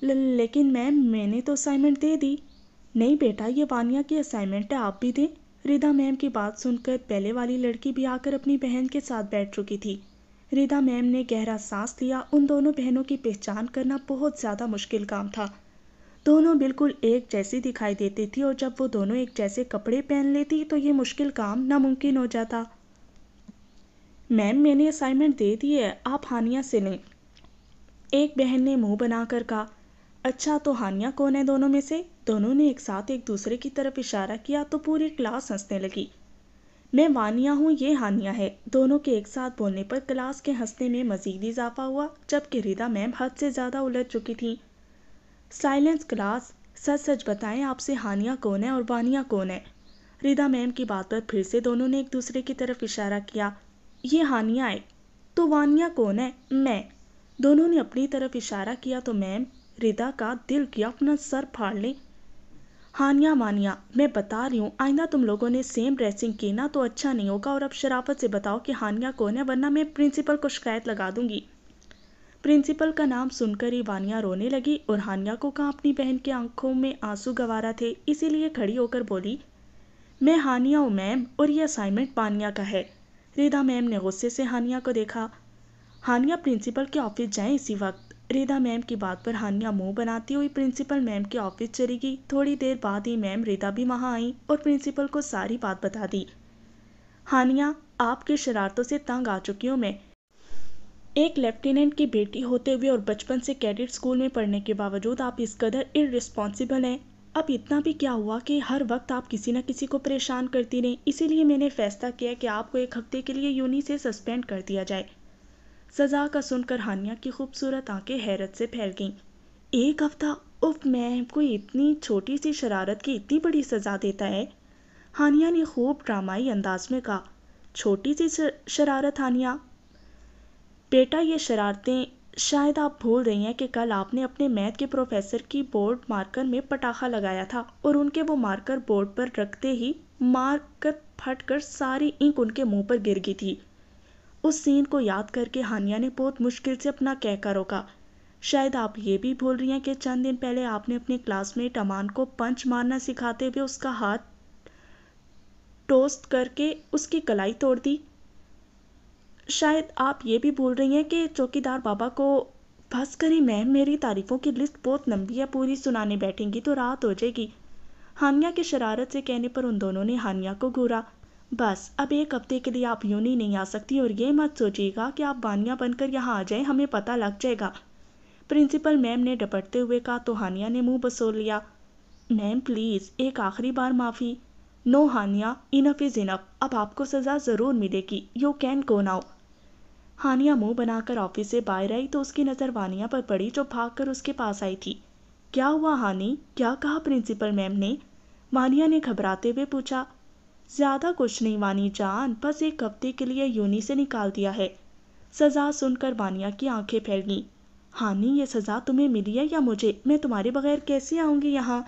लेकिन मैम मैंने तो असाइनमेंट दे दी नहीं बेटा ये वानिया की असाइनमेंट है आप भी दें रिदा मैम की बात सुनकर पहले वाली लड़की भी आकर अपनी बहन के साथ बैठ चुकी थी रिदा मैम ने गहरा सांस लिया उन दोनों बहनों की पहचान करना बहुत ज़्यादा मुश्किल काम था दोनों बिल्कुल एक जैसी दिखाई देती थी और जब वो दोनों एक जैसे कपड़े पहन लेती तो ये मुश्किल काम नामुमकिन हो जाता मैम मैंने असाइनमेंट दे दी है आप हानिया से लें एक बहन ने मुंह बनाकर कहा अच्छा तो हानिया कौन है दोनों में से दोनों ने एक साथ एक दूसरे की तरफ इशारा किया तो पूरी क्लास हंसने लगी मैं वानिया हूँ ये हानिया है दोनों के एक साथ बोलने पर क्लास के हंसने में मजीद इजाफा हुआ जबकि रिदा मैम हद से ज़्यादा उलझ चुकी थी साइलेंस क्लास सच सच बताएं आपसे हानिया कौन है और वानिया कौन है रिदा मैम की बात पर फिर से दोनों ने एक दूसरे की तरफ इशारा किया ये हानिया है तो वानिया कौन है मैं दोनों ने अपनी तरफ इशारा किया तो मैम रिदा का दिल किया अपना सर फाड़ लें हानिया मानिया मैं बता रही हूँ आईना तुम लोगों ने सेम ड्रेसिंग की ना तो अच्छा नहीं होगा और अब शराफत से बताओ कि हानिया कौन है वरना मैं प्रिंसिपल को शिकायत लगा दूंगी प्रिंसिपल का नाम सुनकर ही वानिया रोने लगी और हानिया को कहा अपनी बहन की आंखों में आंसू गवारा थे इसीलिए खड़ी होकर बोली मैं हानिया हूँ मैम और ये असाइनमेंट वानिया का है रिदा मैम ने गुस्से से हानिया को देखा हानिया प्रिंसिपल के ऑफिस जाएं इसी वक्त रेदा मैम की बात पर हानिया मुंह बनाती हुई प्रिंसिपल मैम के ऑफिस चली गई थोड़ी देर बाद ही मैम रेदा भी वहां आई और प्रिंसिपल को सारी बात बता दी हानिया आपके शरारतों से तंग आ चुकी हूँ मैं एक लेफ्टिनेंट की बेटी होते हुए और बचपन से कैडेट स्कूल में पढ़ने के बावजूद आप इस कदर रिस्पॉन्सिबल हैं अब इतना भी क्या हुआ कि हर वक्त आप किसी न किसी को परेशान करती रहें इसीलिए मैंने फैसला किया कि आपको एक हफ्ते के लिए यूनी से सस्पेंड कर दिया जाए सजा का सुनकर हानिया की खूबसूरत आंखें हैरत से फैल गईं एक हफ्ता उफ मैं को इतनी छोटी सी शरारत की इतनी बड़ी सजा देता है हानिया ने खूब ड्रामाई अंदाज में कहा छोटी सी शरारत हानिया बेटा ये शरारतें शायद आप भूल रही हैं कि कल आपने अपने मैथ के प्रोफेसर की बोर्ड मार्कर में पटाखा लगाया था और उनके वो मार्कर बोर्ड पर रखते ही मार्कर फट कर सारी इंक उनके मुंह पर गिर गई थी उस सीन को याद करके हानिया ने बहुत मुश्किल से अपना कहका रोका शायद आप ये भी बोल रही हैं कि चंद दिन पहले आपने अपने क्लासमेट अमान को पंच मारना सिखाते हुए उसका हाथ टोस्ट करके उसकी कलाई तोड़ दी शायद आप ये भी बोल रही हैं कि चौकीदार बाबा को बस करें मैम मेरी तारीफ़ों की लिस्ट बहुत लंबी है पूरी सुनाने बैठेंगी तो रात हो जाएगी हानिया के शरारत से कहने पर उन दोनों ने हानिया को घूरा बस अब एक हफ्ते के लिए आप यूनी नहीं आ सकती और ये मत सोचिएगा कि आप बानिया बनकर यहाँ आ जाए हमें पता लग जाएगा प्रिंसिपल मैम ने डपटते हुए कहा तो हानिया ने मुंह बसोर लिया मैम प्लीज़ एक आखिरी बार माफ़ी no Hania enough is enough अब आपको सज़ा ज़रूर मिलेगी you can go now Hania मुंह बनाकर ऑफिस से बाहर आई तो उसकी नज़र वानिया पर पड़ी जो भागकर उसके पास आई थी क्या हुआ हानि क्या कहा प्रिंसिपल मैम ने वानिया ने घबराते हुए पूछा ज्यादा कुछ नहीं वानी जान बस एक हफ्ते के लिए योनि से निकाल दिया है सजा सुनकर वानिया की आंखें फैल गई हानि ये सजा तुम्हें मिली है या मुझे मैं तुम्हारे बगैर कैसे आऊंगी यहाँ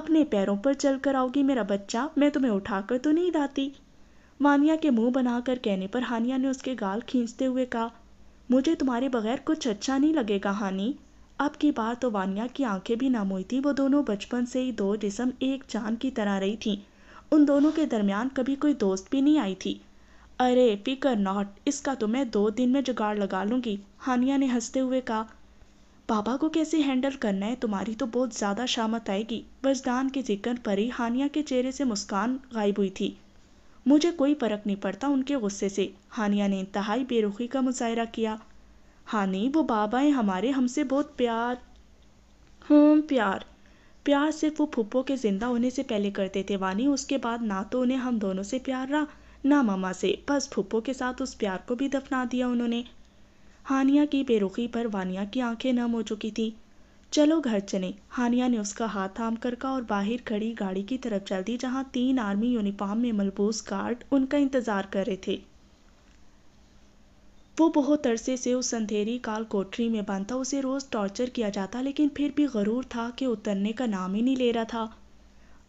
अपने पैरों पर चल कर आओगी मेरा बच्चा मैं तुम्हें उठाकर तो नहीं डाती वानिया के मुंह बनाकर कहने पर हानिया ने उसके गाल खींचते हुए कहा मुझे तुम्हारे बगैर कुछ अच्छा नहीं लगेगा हानि अब की बार तो वानिया की आंखें भी ना मोई थी वो दोनों बचपन से ही दो जिसम एक जान की तरह रही थीं उन दोनों के दरमियान कभी कोई दोस्त भी नहीं आई थी अरे फिकर नॉट इसका तो मैं दो दिन में जुगाड़ लगा लूँगी हानिया ने हंसते हुए कहा पापा को कैसे हैंडल करना है तुम्हारी तो बहुत ज़्यादा शामत आएगी वजदान के जिक्र पर ही हानिया के चेहरे से मुस्कान गायब हुई थी मुझे कोई फ़र्क नहीं पड़ता उनके गुस्से से हानिया ने इंतहाई बेरुखी का मुजाहरा किया हानि वो बाबाएं हमारे हमसे बहुत प्यार हम हम्म, प्यार प्यार सिर्फ वो फुप्पो के ज़िंदा होने से पहले करते थे वानी उसके बाद ना तो उन्हें हम दोनों से प्यार रहा ना मामा से बस फुप्पो के साथ उस प्यार को भी दफना दिया उन्होंने हानिया की बेरुखी पर वानिया की आंखें नम हो चुकी थी चलो घर चले हानिया ने उसका हाथ थाम कर का और बाहर खड़ी गाड़ी की तरफ चल दी जहाँ तीन आर्मी यूनिफॉर्म में मलबूस गार्ड उनका इंतजार कर रहे थे वो बहुत अरसे से उस अंधेरी काल कोठरी में बंद था उसे रोज़ टॉर्चर किया जाता लेकिन फिर भी गरूर था कि उतरने का नाम ही नहीं ले रहा था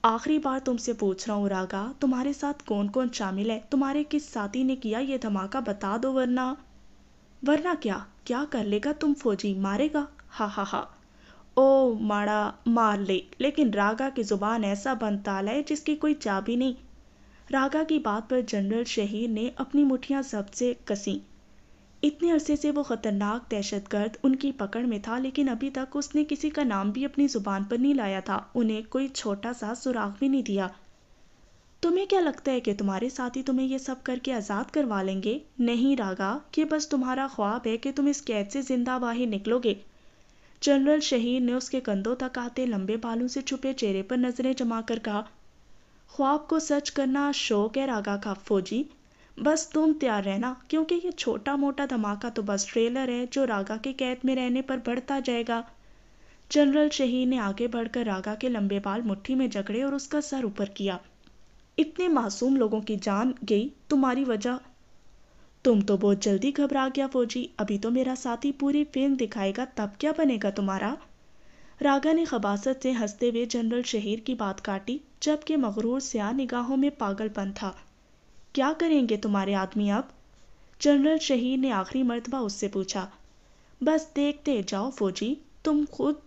आखिरी बार तुमसे पूछ रहा हूँ रागा तुम्हारे साथ कौन कौन शामिल है तुम्हारे किस साथी ने किया ये धमाका बता दो वरना वरना क्या क्या कर लेगा तुम फौजी मारेगा हा हा हा ओ माड़ा मार ले लेकिन रागा की ज़ुबान ऐसा बनता है जिसकी कोई चाबी नहीं रागा की बात पर जनरल शहीर ने अपनी मुठियाँ सबसे कसी इतने अरसे से वो ख़तरनाक दहशतगर्द उनकी पकड़ में था लेकिन अभी तक उसने किसी का नाम भी अपनी ज़ुबान पर नहीं लाया था उन्हें कोई छोटा सा सुराग भी नहीं दिया तुम्हें क्या लगता है कि तुम्हारे साथी तुम्हें ये सब करके आज़ाद करवा लेंगे नहीं रागा कि बस तुम्हारा ख्वाब है कि तुम इस कैद से ज़िंदा बाहर निकलोगे जनरल शहीद ने उसके कंधों तक आते लंबे बालों से छुपे चेहरे पर नज़रें जमा कर कहा ख्वाब को सच करना शौक है रागा का फौजी बस तुम तैयार रहना क्योंकि ये छोटा मोटा धमाका तो बस ट्रेलर है जो रागा के कैद में रहने पर बढ़ता जाएगा जनरल शही ने आगे बढ़कर रागा के लंबे बाल मुट्ठी में जकड़े और उसका सर ऊपर किया इतने मासूम लोगों की जान गई तुम्हारी वजह तुम तो बहुत जल्दी घबरा गया फौजी अभी तो मेरा साथी पूरी फिल्म दिखाएगा तब क्या बनेगा तुम्हारा रागा ने खबासत से हंसते हुए जनरल शहीर की बात काटी जबकि मगरूर सिया निगाहों में पागलपन था क्या करेंगे तुम्हारे आदमी अब जनरल शहीद ने आखिरी मरतबा उससे पूछा बस देखते जाओ फौजी तुम खुद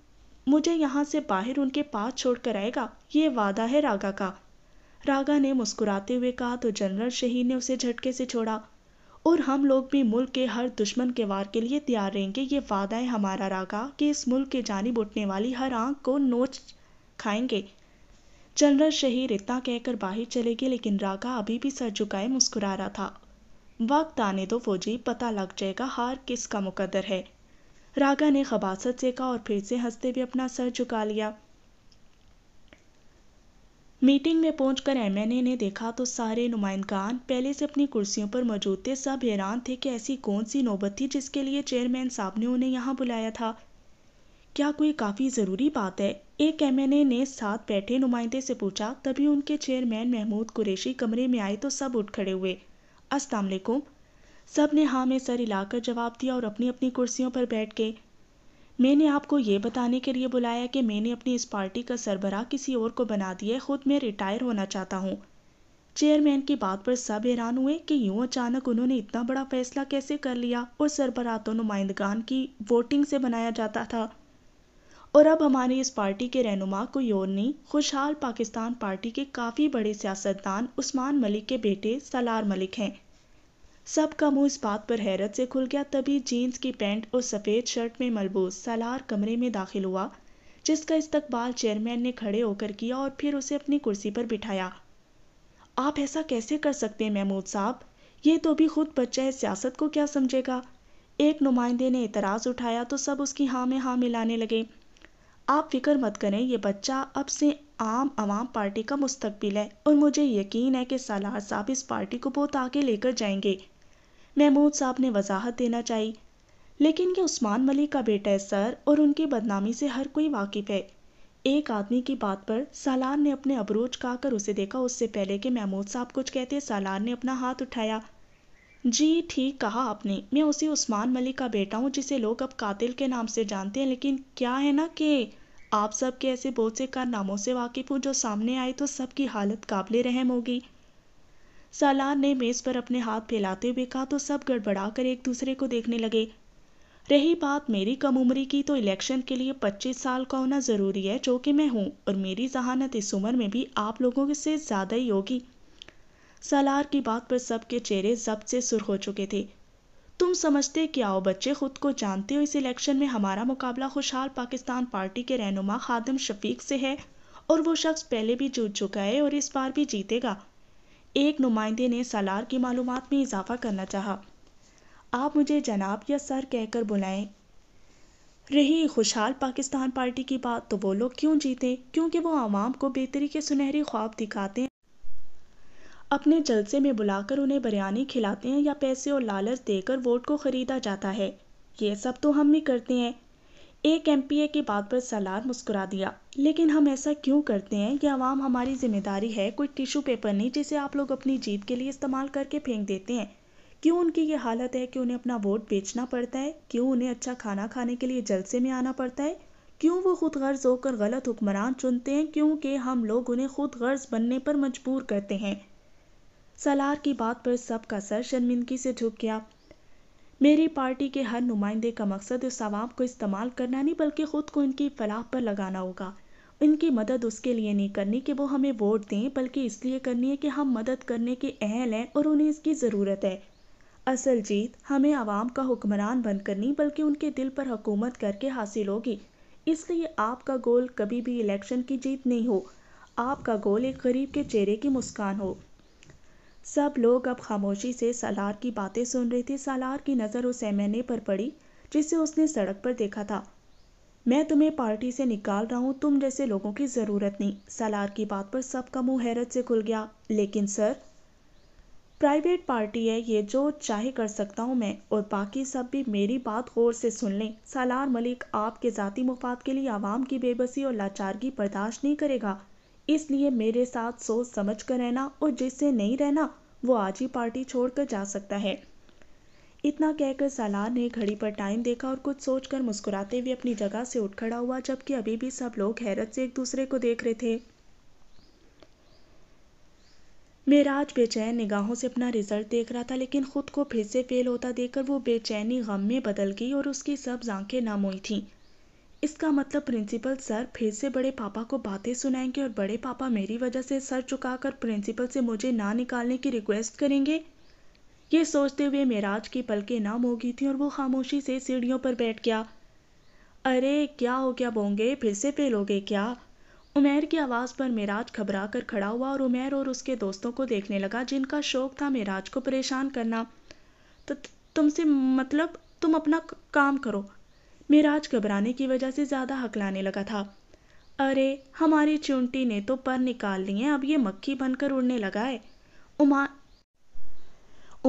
मुझे यहाँ से बाहर उनके पास छोड़ कर आएगा ये वादा है रागा का रागा ने मुस्कुराते हुए कहा तो जनरल शहीद ने उसे झटके से छोड़ा और हम लोग भी मुल्क के हर दुश्मन के वार के लिए तैयार रहेंगे ये वादा है हमारा रागा कि इस मुल्क के जानी उठने वाली हर आंख को नोच खाएंगे जनरल शहीर इतना कहकर बाहर चले गए लेकिन राघा अभी भी सर झुकाए मुस्कुरा रहा था वक्त आने दो फौजी पता लग जाएगा हार किसका मुकदर है राघा ने खबासत से कहा और फिर से हंसते हुए अपना सर झुका लिया मीटिंग में पहुंचकर एमएनए ने देखा तो सारे नुमाइंदगान पहले से अपनी कुर्सियों पर मौजूद थे सब हैरान थे कि ऐसी कौन सी नौबत थी जिसके लिए चेयरमैन साहब ने उन्हें यहाँ बुलाया था क्या कोई काफ़ी ज़रूरी बात है एक एमएनए ने साथ बैठे नुमाइंदे से पूछा तभी उनके चेयरमैन महमूद कुरेशी कमरे में आए तो सब उठ खड़े हुए अस्सलाम सब ने हाँ में सर हिलाकर जवाब दिया और अपनी अपनी कुर्सियों पर बैठ गए मैंने आपको ये बताने के लिए बुलाया कि मैंने अपनी इस पार्टी का सरबराह किसी और को बना दिया खुद मैं रिटायर होना चाहता हूँ चेयरमैन की बात पर सब हैरान हुए कि यूं अचानक उन्होंने इतना बड़ा फैसला कैसे कर लिया और सरबराह तो नुमाइंदगान की वोटिंग से बनाया जाता था और अब हमारी इस पार्टी के रहनुमा को योनी खुशहाल पाकिस्तान पार्टी के काफ़ी बड़े सियासतदान उस्मान मलिक के बेटे सलार मलिक हैं सब का मुंह इस बात पर हैरत से खुल गया तभी जीन्स की पैंट और सफ़ेद शर्ट में मलबूस सलार कमरे में दाखिल हुआ जिसका इस्तकबाल चेयरमैन ने खड़े होकर किया और फिर उसे अपनी कुर्सी पर बिठाया आप ऐसा कैसे कर सकते हैं महमूद साहब ये तो भी खुद बच्चा है सियासत को क्या समझेगा एक नुमाइंदे ने इतराज़ उठाया तो सब उसकी हाँ में हाँ मिलाने लगे आप फिक्र मत करें ये बच्चा अब से आम आवाम पार्टी का मुस्तबिल है और मुझे यकीन है कि सालार साहब इस पार्टी को बहुत आगे लेकर जाएंगे महमूद साहब ने वजाहत देना चाहिए लेकिन ये उस्मान मलिक का बेटा है सर और उनकी बदनामी से हर कोई वाकिफ़ है एक आदमी की बात पर सालार ने अपने अबरूज कर उसे देखा उससे पहले कि महमूद साहब कुछ कहते सालार ने अपना हाथ उठाया जी ठीक कहा आपने मैं उसी उस्मान मलिक का बेटा हूँ जिसे लोग अब कातिल के नाम से जानते हैं लेकिन क्या है ना कि आप सब के ऐसे बहुत से कारनामों से वाकिफ हूँ जो सामने आए तो सबकी हालत काबिल रहम होगी सालार ने मेज़ पर अपने हाथ फैलाते हुए कहा तो सब गड़बड़ा कर एक दूसरे को देखने लगे रही बात मेरी कम उम्री की तो इलेक्शन के लिए 25 साल का होना ज़रूरी है जो कि मैं हूँ और मेरी जहानत इस उम्र में भी आप लोगों से ज़्यादा ही होगी सालार की बात पर सबके चेहरे जब से सुर्ख हो चुके थे तुम समझते क्या हो बच्चे खुद को जानते हो इस इलेक्शन में हमारा मुकाबला खुशहाल पाकिस्तान पार्टी के रहनुमा खादम शफीक से है और वो शख्स पहले भी जूझ चुका है और इस बार भी जीतेगा एक नुमाइंदे ने सालार की मालूम में इजाफा करना चाहा आप मुझे जनाब या सर कहकर बुलाएं रही खुशहाल पाकिस्तान पार्टी की बात तो वो लोग क्यों जीते क्योंकि वो आवाम को बेहतरी के सुनहरे ख्वाब दिखाते हैं अपने जलसे में बुलाकर उन्हें बिरयानी खिलाते हैं या पैसे और लालच देकर वोट को खरीदा जाता है ये सब तो हम भी करते हैं एक एम की बात पर सलार मुस्कुरा दिया लेकिन हम ऐसा क्यों करते हैं यह आवाम हमारी जिम्मेदारी है कोई टिश्यू पेपर नहीं जिसे आप लोग अपनी जीत के लिए इस्तेमाल करके फेंक देते हैं क्यों उनकी ये हालत है कि उन्हें अपना वोट बेचना पड़ता है क्यों उन्हें अच्छा खाना खाने के लिए जलसे में आना पड़ता है क्यों वो खुद गर्ज होकर गलत हुक्मरान चुनते हैं क्योंकि हम लोग उन्हें खुद गर्ज बनने पर मजबूर करते हैं सलार की बात पर सबका सर शर्मिंदगी से झुक गया मेरी पार्टी के हर नुमाइंदे का मकसद इस आवाम को इस्तेमाल करना नहीं बल्कि ख़ुद को इनकी फलाह पर लगाना होगा इनकी मदद उसके लिए नहीं करनी कि वो हमें वोट दें बल्कि इसलिए करनी है कि हम मदद करने के अहल हैं और उन्हें इसकी ज़रूरत है असल जीत हमें आवाम का हुक्मरान बंद करनी बल्कि उनके दिल पर हुकूमत करके हासिल होगी इसलिए आपका गोल कभी भी इलेक्शन की जीत नहीं हो आपका गोल एक गरीब के चेहरे की मुस्कान हो सब लोग अब खामोशी से सालार की बातें सुन रहे थे सालार की नज़र उस एमएनए पर पड़ी जिसे उसने सड़क पर देखा था मैं तुम्हें पार्टी से निकाल रहा हूँ तुम जैसे लोगों की ज़रूरत नहीं सालार की बात पर सबका मुंह हैरत से खुल गया लेकिन सर प्राइवेट पार्टी है ये जो चाहे कर सकता हूँ मैं और बाकी सब भी मेरी बात गौर से सुन लें सालार मलिक आपके ज़ाती मुफाद के लिए आवाम की बेबसी और लाचारगी बर्दाश्त नहीं करेगा इसलिए मेरे साथ सोच समझ कर रहना और जिससे नहीं रहना वो आज ही पार्टी छोड़कर जा सकता है इतना कहकर सलार ने घड़ी पर टाइम देखा और कुछ सोचकर मुस्कुराते हुए अपनी जगह से उठ खड़ा हुआ जबकि अभी भी सब लोग हैरत से एक दूसरे को देख रहे थे मेराज बेचैन निगाहों से अपना रिजल्ट देख रहा था लेकिन खुद को फिर से फेल होता देखकर वो बेचैनी गम में बदल गई और उसकी सब आंखें नम हुई थीं इसका मतलब प्रिंसिपल सर फिर से बड़े पापा को बातें सुनाएंगे और बड़े पापा मेरी वजह से सर चुकाकर प्रिंसिपल से मुझे ना निकालने की रिक्वेस्ट करेंगे ये सोचते हुए मेराज की पलकें हो गई थी और वो खामोशी से सीढ़ियों पर बैठ गया अरे क्या हो गया बोंगे फिर से फेल हो गए क्या उमेर की आवाज़ पर मेराज घबरा कर खड़ा हुआ और उमेर और उसके दोस्तों को देखने लगा जिनका शौक था मेराज को परेशान करना तो तुमसे मतलब तुम अपना काम करो मिराज घबराने की वजह से ज़्यादा हकलाने लगा था अरे हमारी चुंटी ने तो पर निकाल लिए अब ये मक्खी बनकर उड़ने लगा है उमा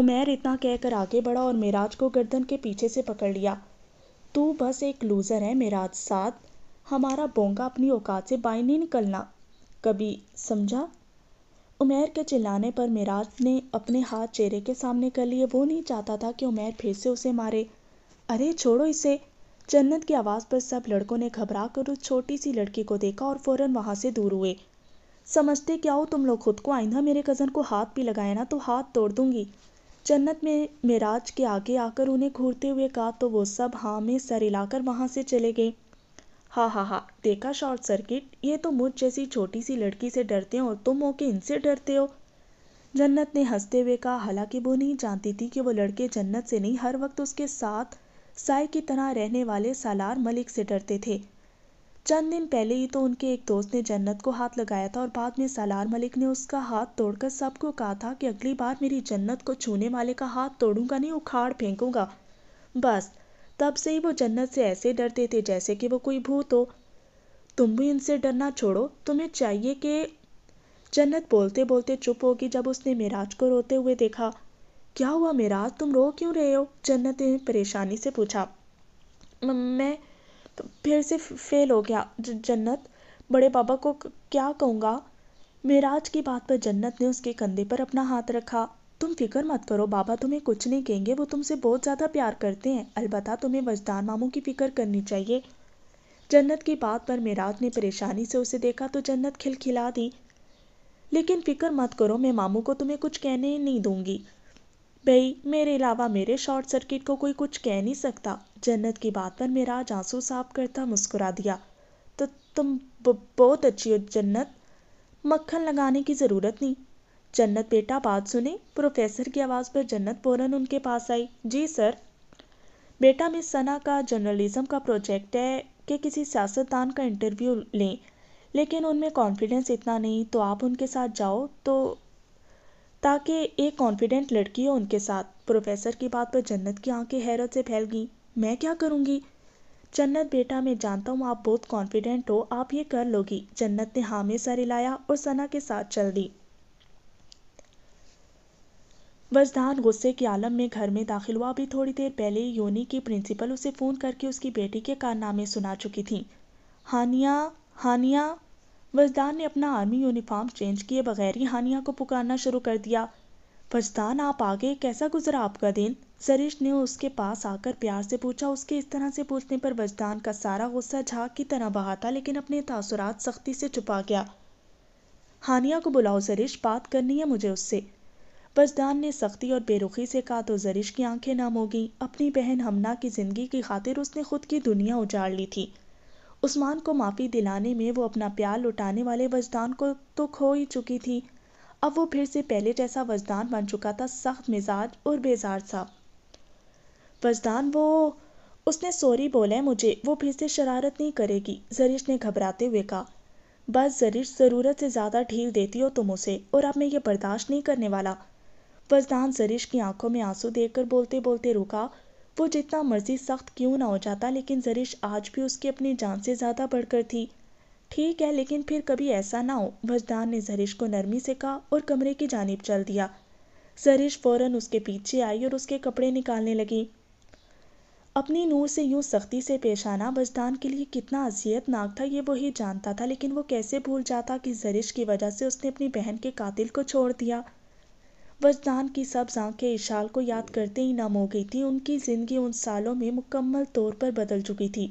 उमेर इतना कहकर आगे बढ़ा और मिराज को गर्दन के पीछे से पकड़ लिया तू बस एक लूज़र है मिराज साथ हमारा बोंगा अपनी औकात से बाई नहीं निकलना कभी समझा उमेर के चिल्लाने पर मिराज ने अपने हाथ चेहरे के सामने कर लिए वो नहीं चाहता था कि उमेर फिर से उसे मारे अरे छोड़ो इसे जन्नत की आवाज़ पर सब लड़कों ने घबरा कर उस छोटी सी लड़की को देखा और फौरन वहाँ से दूर हुए समझते क्या हो तुम लोग खुद को आईंदा मेरे कज़न को हाथ भी लगाए ना तो हाथ तोड़ दूंगी जन्नत में मेराज के आगे आकर उन्हें घूरते हुए कहा तो वो सब हाँ में सर हिलाकर वहाँ से चले गए हाँ हाँ हाँ देखा शॉर्ट सर्किट ये तो मुझ जैसी छोटी सी लड़की से डरते हो और तुम हो कि इनसे डरते हो जन्नत ने हंसते हुए कहा हालांकि वो नहीं जानती थी कि वो लड़के जन्नत से नहीं हर वक्त उसके साथ साय की तरह रहने वाले सालार मलिक से डरते थे चंद दिन पहले ही तो उनके एक दोस्त ने जन्नत को हाथ लगाया था और बाद में सालार मलिक ने उसका हाथ तोड़कर सबको कहा था कि अगली बार मेरी जन्नत को छूने वाले का हाथ तोड़ूंगा नहीं उखाड़ फेंकूंगा बस तब से ही वो जन्नत से ऐसे डरते थे जैसे कि वो कोई भूत हो तुम भी इनसे डरना छोड़ो तुम्हें चाहिए कि जन्नत बोलते बोलते चुप होगी जब उसने मेराज को रोते हुए देखा क्या हुआ मेरा तुम रो क्यों रहे हो जन्नत ने परेशानी से पूछा मैं तो फिर से फेल हो गया जन्नत बड़े पापा को क्या कहूँगा मेराज की बात पर जन्नत ने उसके कंधे पर अपना हाथ रखा तुम फिक्र मत करो बाबा तुम्हें कुछ नहीं कहेंगे वो तुमसे बहुत ज़्यादा प्यार करते हैं अलबत्त तुम्हें वजदान मामू की फ़िक्र करनी चाहिए जन्नत की बात पर मेराज ने परेशानी से उसे देखा तो जन्नत खिलखिला दी लेकिन फिक्र मत करो मैं मामू को तुम्हें कुछ कहने नहीं दूंगी भई मेरे अलावा मेरे शॉर्ट सर्किट को कोई कुछ कह नहीं सकता जन्नत की बात पर मेरा आंसू साफ करता मुस्कुरा दिया तो तुम बहुत अच्छी हो जन्नत मक्खन लगाने की ज़रूरत नहीं जन्नत बेटा बात सुने प्रोफेसर की आवाज़ पर जन्नत फ़ौरन उनके पास आई जी सर बेटा मिस सना का जर्नलिज्म का प्रोजेक्ट है कि किसी सियासतदान का इंटरव्यू लें लेकिन उनमें कॉन्फिडेंस इतना नहीं तो आप उनके साथ जाओ तो ताकि एक कॉन्फिडेंट लड़की हो उनके साथ प्रोफेसर की बात पर जन्नत की आंखें हैरत से फैल गईं मैं क्या करूँगी जन्नत बेटा मैं जानता हूँ आप बहुत कॉन्फिडेंट हो आप ये कर लोगी जन्नत ने हामे सर हिलाया और सना के साथ चल दी वजदान गुस्से के आलम में घर में दाखिल हुआ भी थोड़ी देर पहले योनी की प्रिंसिपल उसे फ़ोन करके उसकी बेटी के कारनामे सुना चुकी थी हानिया हानिया वजदान ने अपना आर्मी यूनिफॉर्म चेंज किए बगैर ही हानिया को पुकारना शुरू कर दिया वजदान आप आगे कैसा गुजरा आपका दिन सरिश ने उसके पास आकर प्यार से पूछा उसके इस तरह से पूछने पर वजदान का सारा गुस्सा झाक की तरह बहा था लेकिन अपने तासुरात सख्ती से छुपा गया हानिया को बुलाओ जरिश बात करनी है मुझे उससे वजदान ने सख्ती और बेरुखी से कहा तो जरिश की आंखें नम हो गईं अपनी बहन हमना की जिंदगी की खातिर उसने खुद की दुनिया उजाड़ ली थी उस्मान को माफ़ी दिलाने में वो अपना प्यार लुटाने वाले वजदान को तो खो ही चुकी थी अब वो फिर से पहले जैसा वजदान बन चुका था सख्त मिजाज और बेजार सा वजदान वो उसने सॉरी बोला है मुझे वो फिर से शरारत नहीं करेगी जरिश ने घबराते हुए कहा बस जरिश ज़रूरत से ज़्यादा ढील देती हो तुम उसे और अब मैं ये बर्दाश्त नहीं करने वाला वजदान जरिश की आंखों में आंसू देखकर बोलते बोलते रुका वो जितना मर्जी सख्त क्यों ना हो जाता लेकिन जरिश आज भी उसकी अपनी जान से ज़्यादा बढ़कर थी ठीक है लेकिन फिर कभी ऐसा ना हो वजदान ने जरिश को नरमी से कहा और कमरे की जानब चल दिया जरिश फौरन उसके पीछे आई और उसके कपड़े निकालने लगी अपनी नूर से यूं सख्ती से पेश आना बजदान के लिए कितना अजियतनाक था ये वही जानता था लेकिन वो कैसे भूल जाता कि जरिश की वजह से उसने अपनी बहन के कातिल को छोड़ दिया वजदान की सब्ज आंखें इशाल को याद करते ही नम हो गई थी उनकी ज़िंदगी उन सालों में मुकम्मल तौर पर बदल चुकी थी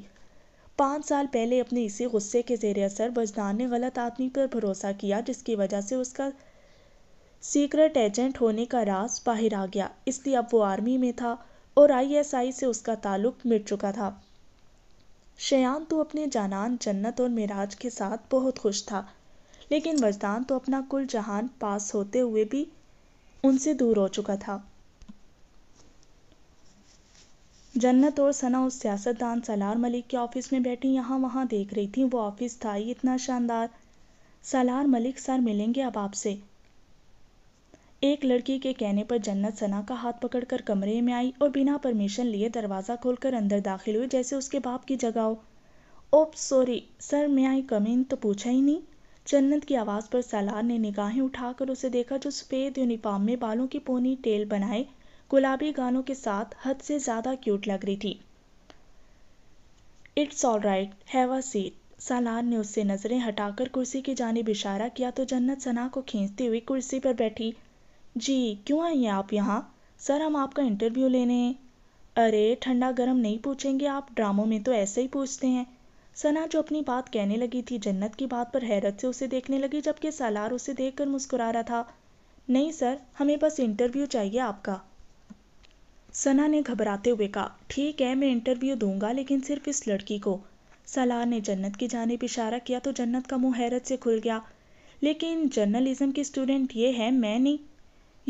पाँच साल पहले अपने इसी गुस्से के जेर असर वजदान ने गलत आदमी पर भरोसा किया जिसकी वजह से उसका सीक्रेट एजेंट होने का राज बाहर आ गया इसलिए अब वो आर्मी में था और आईएसआई से उसका ताल्लुक मिट चुका था शयान तो अपने जानान जन्नत और मिराज के साथ बहुत खुश था लेकिन वजदान तो अपना कुल जहान पास होते हुए भी उनसे दूर हो चुका था जन्नत और सना उस सियासतदान सलार मलिक के ऑफिस में बैठी यहाँ वहाँ देख रही थी वो ऑफिस था ही इतना शानदार सलार मलिक सर मिलेंगे अब आपसे एक लड़की के कहने पर जन्नत सना का हाथ पकड़कर कमरे में आई और बिना परमिशन लिए दरवाज़ा खोलकर अंदर दाखिल हुई जैसे उसके बाप की जगह हो ओप सॉरी सर मैं आई कम तो पूछा ही नहीं जन्नत की आवाज़ पर सलार ने निगाहें उठाकर उसे देखा जो सफ़ेद यूनिफॉर्म में बालों की पोनी टेल बनाए गुलाबी गानों के साथ हद से ज़्यादा क्यूट लग रही थी it's all right have a seat Salar ने उससे नज़रें हटाकर कुर्सी की जानब इशारा किया तो जन्नत सना को खींचती हुई कुर्सी पर बैठी जी क्यों आई हैं आप यहाँ सर हम आपका इंटरव्यू लेने हैं अरे ठंडा गरम नहीं पूछेंगे आप ड्रामों में तो ऐसे ही पूछते हैं सना जो अपनी बात कहने लगी थी जन्नत की बात पर हैरत से उसे देखने लगी जबकि सालार उसे कर मुस्कुरा रहा था नहीं सर हमें बस इंटरव्यू चाहिए आपका सना ने घबराते हुए कहा ठीक है मैं इंटरव्यू दूंगा लेकिन सिर्फ इस लड़की को सलार ने जन्नत की जानब इशारा किया तो जन्नत का मुंह हैरत से खुल गया लेकिन जर्नलिज्म के स्टूडेंट ये है मैं नहीं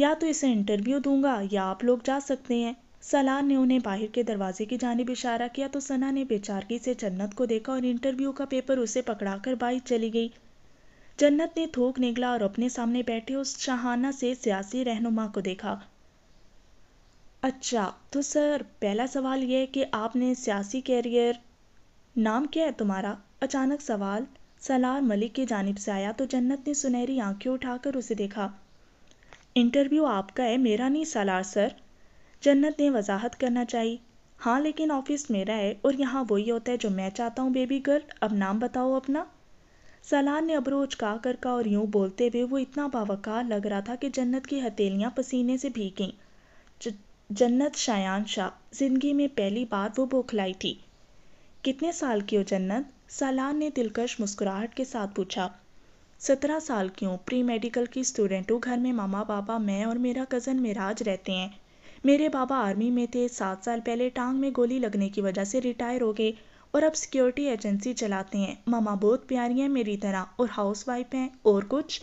या तो इसे इंटरव्यू दूंगा या आप लोग जा सकते हैं सना ने उन्हें बाहर के दरवाजे की जानब इशारा किया तो सना ने बेचारगी से जन्नत को देखा और इंटरव्यू का पेपर उसे पकड़ाकर बाइक चली गई जन्नत ने थोक निकला और अपने सामने बैठे उस शहाना से सियासी रहनुमा को देखा अच्छा तो सर पहला सवाल यह है कि आपने सियासी कैरियर नाम क्या है तुम्हारा अचानक सवाल सलार मलिक की जानब से आया तो जन्नत ने सुनहरी आंखें उठाकर उसे देखा इंटरव्यू आपका है मेरा नहीं सलार सर जन्नत ने वजाहत करना चाहिए हाँ लेकिन ऑफिस मेरा है और यहाँ वही होता है जो मैं चाहता हूँ बेबी गर्ल अब नाम बताओ अपना सलार ने अबरोज का कर का और यूं बोलते हुए वो इतना बावकार लग रहा था कि जन्नत की हथेलियाँ पसीने से भीग गईं जन्नत शायान शाह जिंदगी में पहली बार वो बौखलाई थी कितने साल की हो जन्नत सालान ने दिलकश मुस्कुराहट के साथ पूछा सत्रह साल की हूँ प्री मेडिकल की स्टूडेंट हूँ घर में मामा पापा मैं और मेरा कज़न मिराज रहते हैं मेरे बाबा आर्मी में थे सात साल पहले टांग में गोली लगने की वजह से रिटायर हो गए और अब सिक्योरिटी एजेंसी चलाते हैं मामा बहुत प्यारी हैं मेरी तरह और हाउस वाइफ हैं और कुछ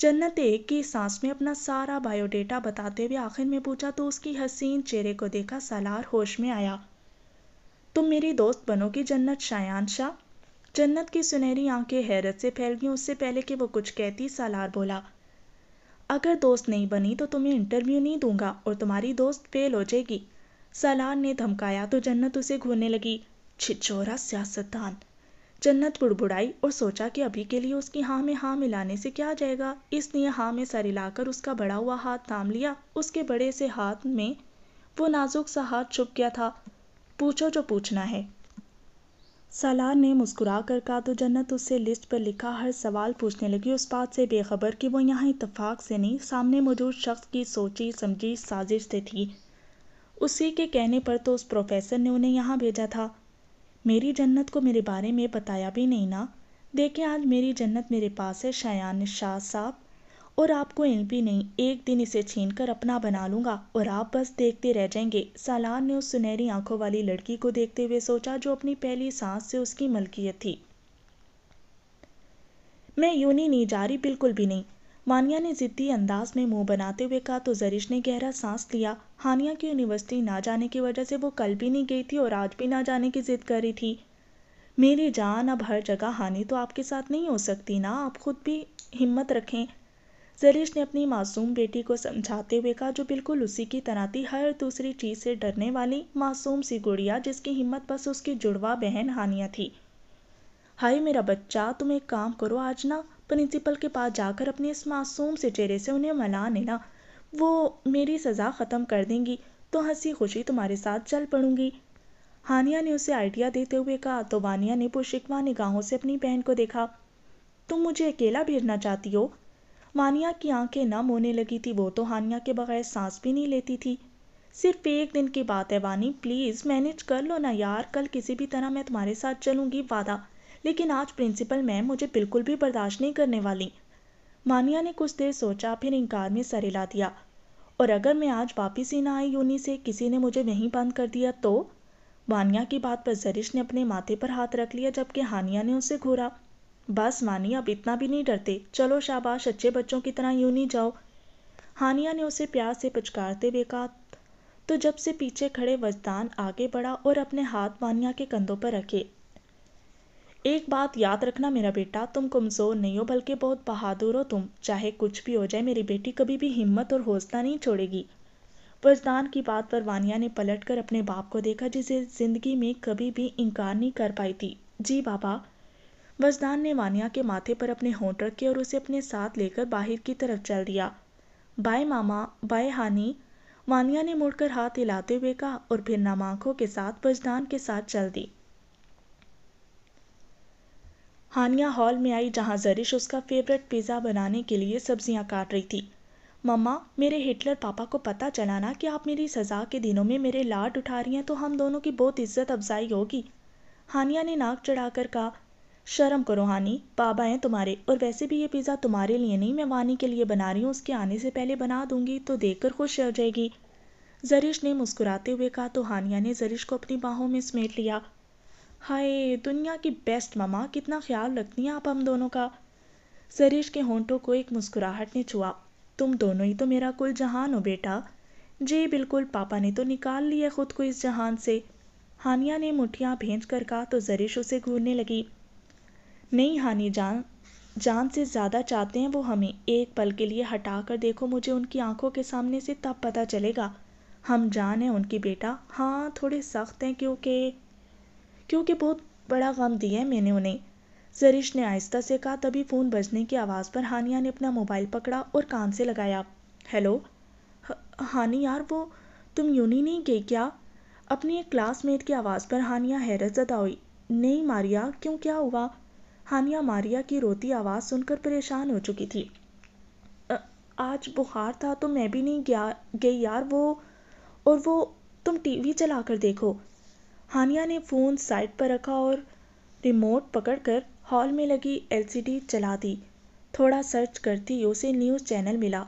जन्नत एक की सांस में अपना सारा बायोडेटा बताते हुए आखिर में पूछा तो उसकी हसीन चेहरे को देखा सालार होश में आया तुम मेरी दोस्त बनो कि जन्नत शायान शाह जन्नत की सुनहरी आंखें हैरत से फैल गईं उससे पहले कि वो कुछ कहती सालार बोला अगर दोस्त नहीं बनी तो तुम्हें इंटरव्यू नहीं दूंगा और तुम्हारी दोस्त फेल हो जाएगी सलान ने धमकाया तो जन्नत उसे घूरने लगी छिछोरा सियासतदान जन्नत बुड़बुड़ाई और सोचा कि अभी के लिए उसकी हाँ में हाँ मिलाने से क्या जाएगा इसलिए हाँ में सर हिलाकर उसका बड़ा हुआ हाथ थाम लिया उसके बड़े से हाथ में वो नाजुक सा हाथ छुप गया था पूछो जो पूछना है सलार ने मुस्कुरा कर कहा तो जन्नत उससे लिस्ट पर लिखा हर सवाल पूछने लगी उस बात से बेखबर कि वो यहाँ इतफाक से नहीं सामने मौजूद शख्स की सोची समझी साजिश से थी उसी के कहने पर तो उस प्रोफेसर ने उन्हें यहाँ भेजा था मेरी जन्नत को मेरे बारे में बताया भी नहीं ना देखें आज मेरी जन्नत मेरे पास है शयान शाह साहब और आपको इन भी नहीं एक दिन इसे छीन कर अपना बना लूंगा और आप बस देखते रह जाएंगे सालान ने उस सुनहरी आंखों वाली लड़की को देखते हुए सोचा जो अपनी पहली सांस से उसकी मलकियत थी मैं यूनी नहीं जा रही बिल्कुल भी नहीं मानिया ने जिद्दी अंदाज में मुंह बनाते हुए कहा तो जरिश ने गहरा सांस लिया हानिया की यूनिवर्सिटी ना जाने की वजह से वो कल भी नहीं गई थी और आज भी ना जाने की जिद कर रही थी मेरी जान अब हर जगह हानि तो आपके साथ नहीं हो सकती ना आप खुद भी हिम्मत रखें जरीश ने अपनी मासूम बेटी को समझाते हुए कहा जो बिल्कुल उसी की तरह थी हर दूसरी चीज़ से डरने वाली मासूम सी गुड़िया जिसकी हिम्मत बस उसकी जुड़वा बहन हानिया थी हाय मेरा बच्चा तुम एक काम करो आज ना प्रिंसिपल के पास जाकर अपने इस मासूम से चेहरे से उन्हें मना लेना वो मेरी सज़ा ख़त्म कर देंगी तो हंसी खुशी तुम्हारे साथ चल पड़ूंगी हानिया ने उसे आइडिया देते हुए कहा तो वानिया ने पुशिकवा निगाहों से अपनी बहन को देखा तुम मुझे अकेला भेजना चाहती हो मानिया की आंखें नम होने लगी थी वो तो हानिया के बगैर सांस भी नहीं लेती थी सिर्फ एक दिन की बात है वानी प्लीज़ मैनेज कर लो ना यार कल किसी भी तरह मैं तुम्हारे साथ चलूंगी वादा लेकिन आज प्रिंसिपल मैम मुझे बिल्कुल भी बर्दाश्त नहीं करने वाली मानिया ने कुछ देर सोचा फिर इनकार में सर हिला दिया और अगर मैं आज वापिस ही ना आई यूनी से किसी ने मुझे वहीं बंद कर दिया तो वानिया की बात पर जरिश ने अपने माथे पर हाथ रख लिया जबकि हानिया ने उसे घूरा बस मानी अब इतना भी नहीं डरते चलो शाबाश अच्छे बच्चों की तरह यूं नहीं जाओ हानिया ने उसे प्यार से पुचकारते हुए कहा तो जब से पीछे खड़े वजदान आगे बढ़ा और अपने हाथ मानिया के कंधों पर रखे एक बात याद रखना मेरा बेटा तुम कमज़ोर नहीं हो बल्कि बहुत बहादुर हो तुम चाहे कुछ भी हो जाए मेरी बेटी कभी भी हिम्मत और हौसला नहीं छोड़ेगी वजदान की बात पर वानिया ने पलटकर अपने बाप को देखा जिसे ज़िंदगी में कभी भी इनकार नहीं कर पाई थी जी बाबा वजदान ने वानिया के माथे पर अपने होंठ रखे और उसे अपने साथ लेकर बाहर की तरफ चल दिया बाय मामा बाय हानि वानिया ने मुड़कर हाथ हिलाते हुए कहा और फिर नम आंखों के साथ बजदान के साथ चल दी हानिया हॉल में आई जहां जरिश उसका फेवरेट पिज़्ज़ा बनाने के लिए सब्जियां काट रही थी मम्मा मेरे हिटलर पापा को पता चला ना कि आप मेरी सज़ा के दिनों में मेरे लाड उठा रही हैं तो हम दोनों की बहुत इज्जत अफजाई होगी हानिया ने नाक चढ़ाकर कहा शर्म करो हानि बाबा हैं तुम्हारे और वैसे भी ये पिज़्ज़ा तुम्हारे लिए नहीं मैं वानी के लिए बना रही हूँ उसके आने से पहले बना दूंगी तो कर खुश हो जाएगी जरिश ने मुस्कुराते हुए कहा तो हानिया ने जरिश को अपनी बाहों में समेट लिया हाय दुनिया की बेस्ट मामा कितना ख्याल रखती हैं आप हम दोनों का जरिश के होंठों को एक मुस्कुराहट ने छुआ तुम दोनों ही तो मेरा कुल जहान हो बेटा जी बिल्कुल पापा ने तो निकाल लिया खुद को इस जहान से हानिया ने मुठियाँ भेज कर कहा तो जरिश उसे घूरने लगी नहीं हानि जान जान से ज़्यादा चाहते हैं वो हमें एक पल के लिए हटा कर देखो मुझे उनकी आँखों के सामने से तब पता चलेगा हम जान हैं उनकी बेटा हाँ थोड़े सख्त हैं क्योंकि क्योंकि बहुत बड़ा गम दिया है मैंने उन्हें जरिश ने आहिस्ता से कहा तभी फ़ोन बजने की आवाज़ पर हानिया ने अपना मोबाइल पकड़ा और कान से लगाया हेलो हानि यार वो तुम यूनी नहीं गई क्या अपनी एक क्लासमेट की आवाज़ पर हानिया हैरत ज़दा हुई नहीं मारिया क्यों क्या हुआ हानिया मारिया की रोती आवाज़ सुनकर परेशान हो चुकी थी आज बुखार था तो मैं भी नहीं गया गई यार वो और वो तुम टीवी चला कर देखो हानिया ने फ़ोन साइड पर रखा और रिमोट पकड़कर हॉल में लगी एलसीडी चला दी थोड़ा सर्च करती उसे न्यूज़ चैनल मिला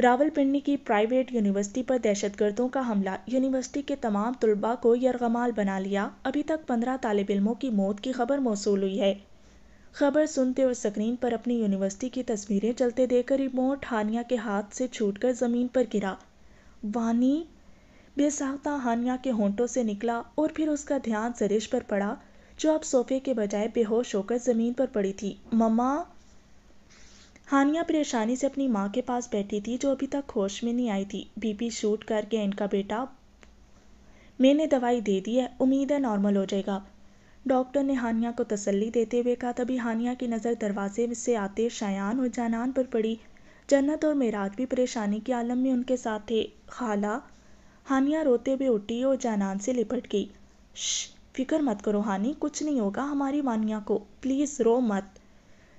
रावलपिंडी की प्राइवेट यूनिवर्सिटी पर दहशतगर्दों का हमला यूनिवर्सिटी के तमाम तलबा को यरगमाल बना लिया अभी तक पंद्रह तालब इलमों की मौत की खबर मौसू हुई है खबर सुनते हुए स्क्रीन पर अपनी यूनिवर्सिटी की तस्वीरें चलते देखकर रिमोट हानिया के हाथ से कर ज़मीन पर गिरा वानी बेसाख्ता हानिया के होंठों से निकला और फिर उसका ध्यान सरिश पर पड़ा जो अब सोफे के बजाय बेहोश होकर ज़मीन पर पड़ी थी ममा हानिया परेशानी से अपनी माँ के पास बैठी थी जो अभी तक होश में नहीं आई थी बीपी शूट करके इनका बेटा मैंने दवाई दे दी है उम्मीद है नॉर्मल हो जाएगा डॉक्टर ने हानिया को तसल्ली देते हुए कहा तभी हानिया की नज़र दरवाजे से आते शायान और जानान पर पड़ी जन्नत और मेराज भी परेशानी के आलम में उनके साथ थे खाला हानिया रोते हुए उठी और जानान से लिपट गई फिक्र मत करो हानि कुछ नहीं होगा हमारी मानिया को प्लीज़ रो मत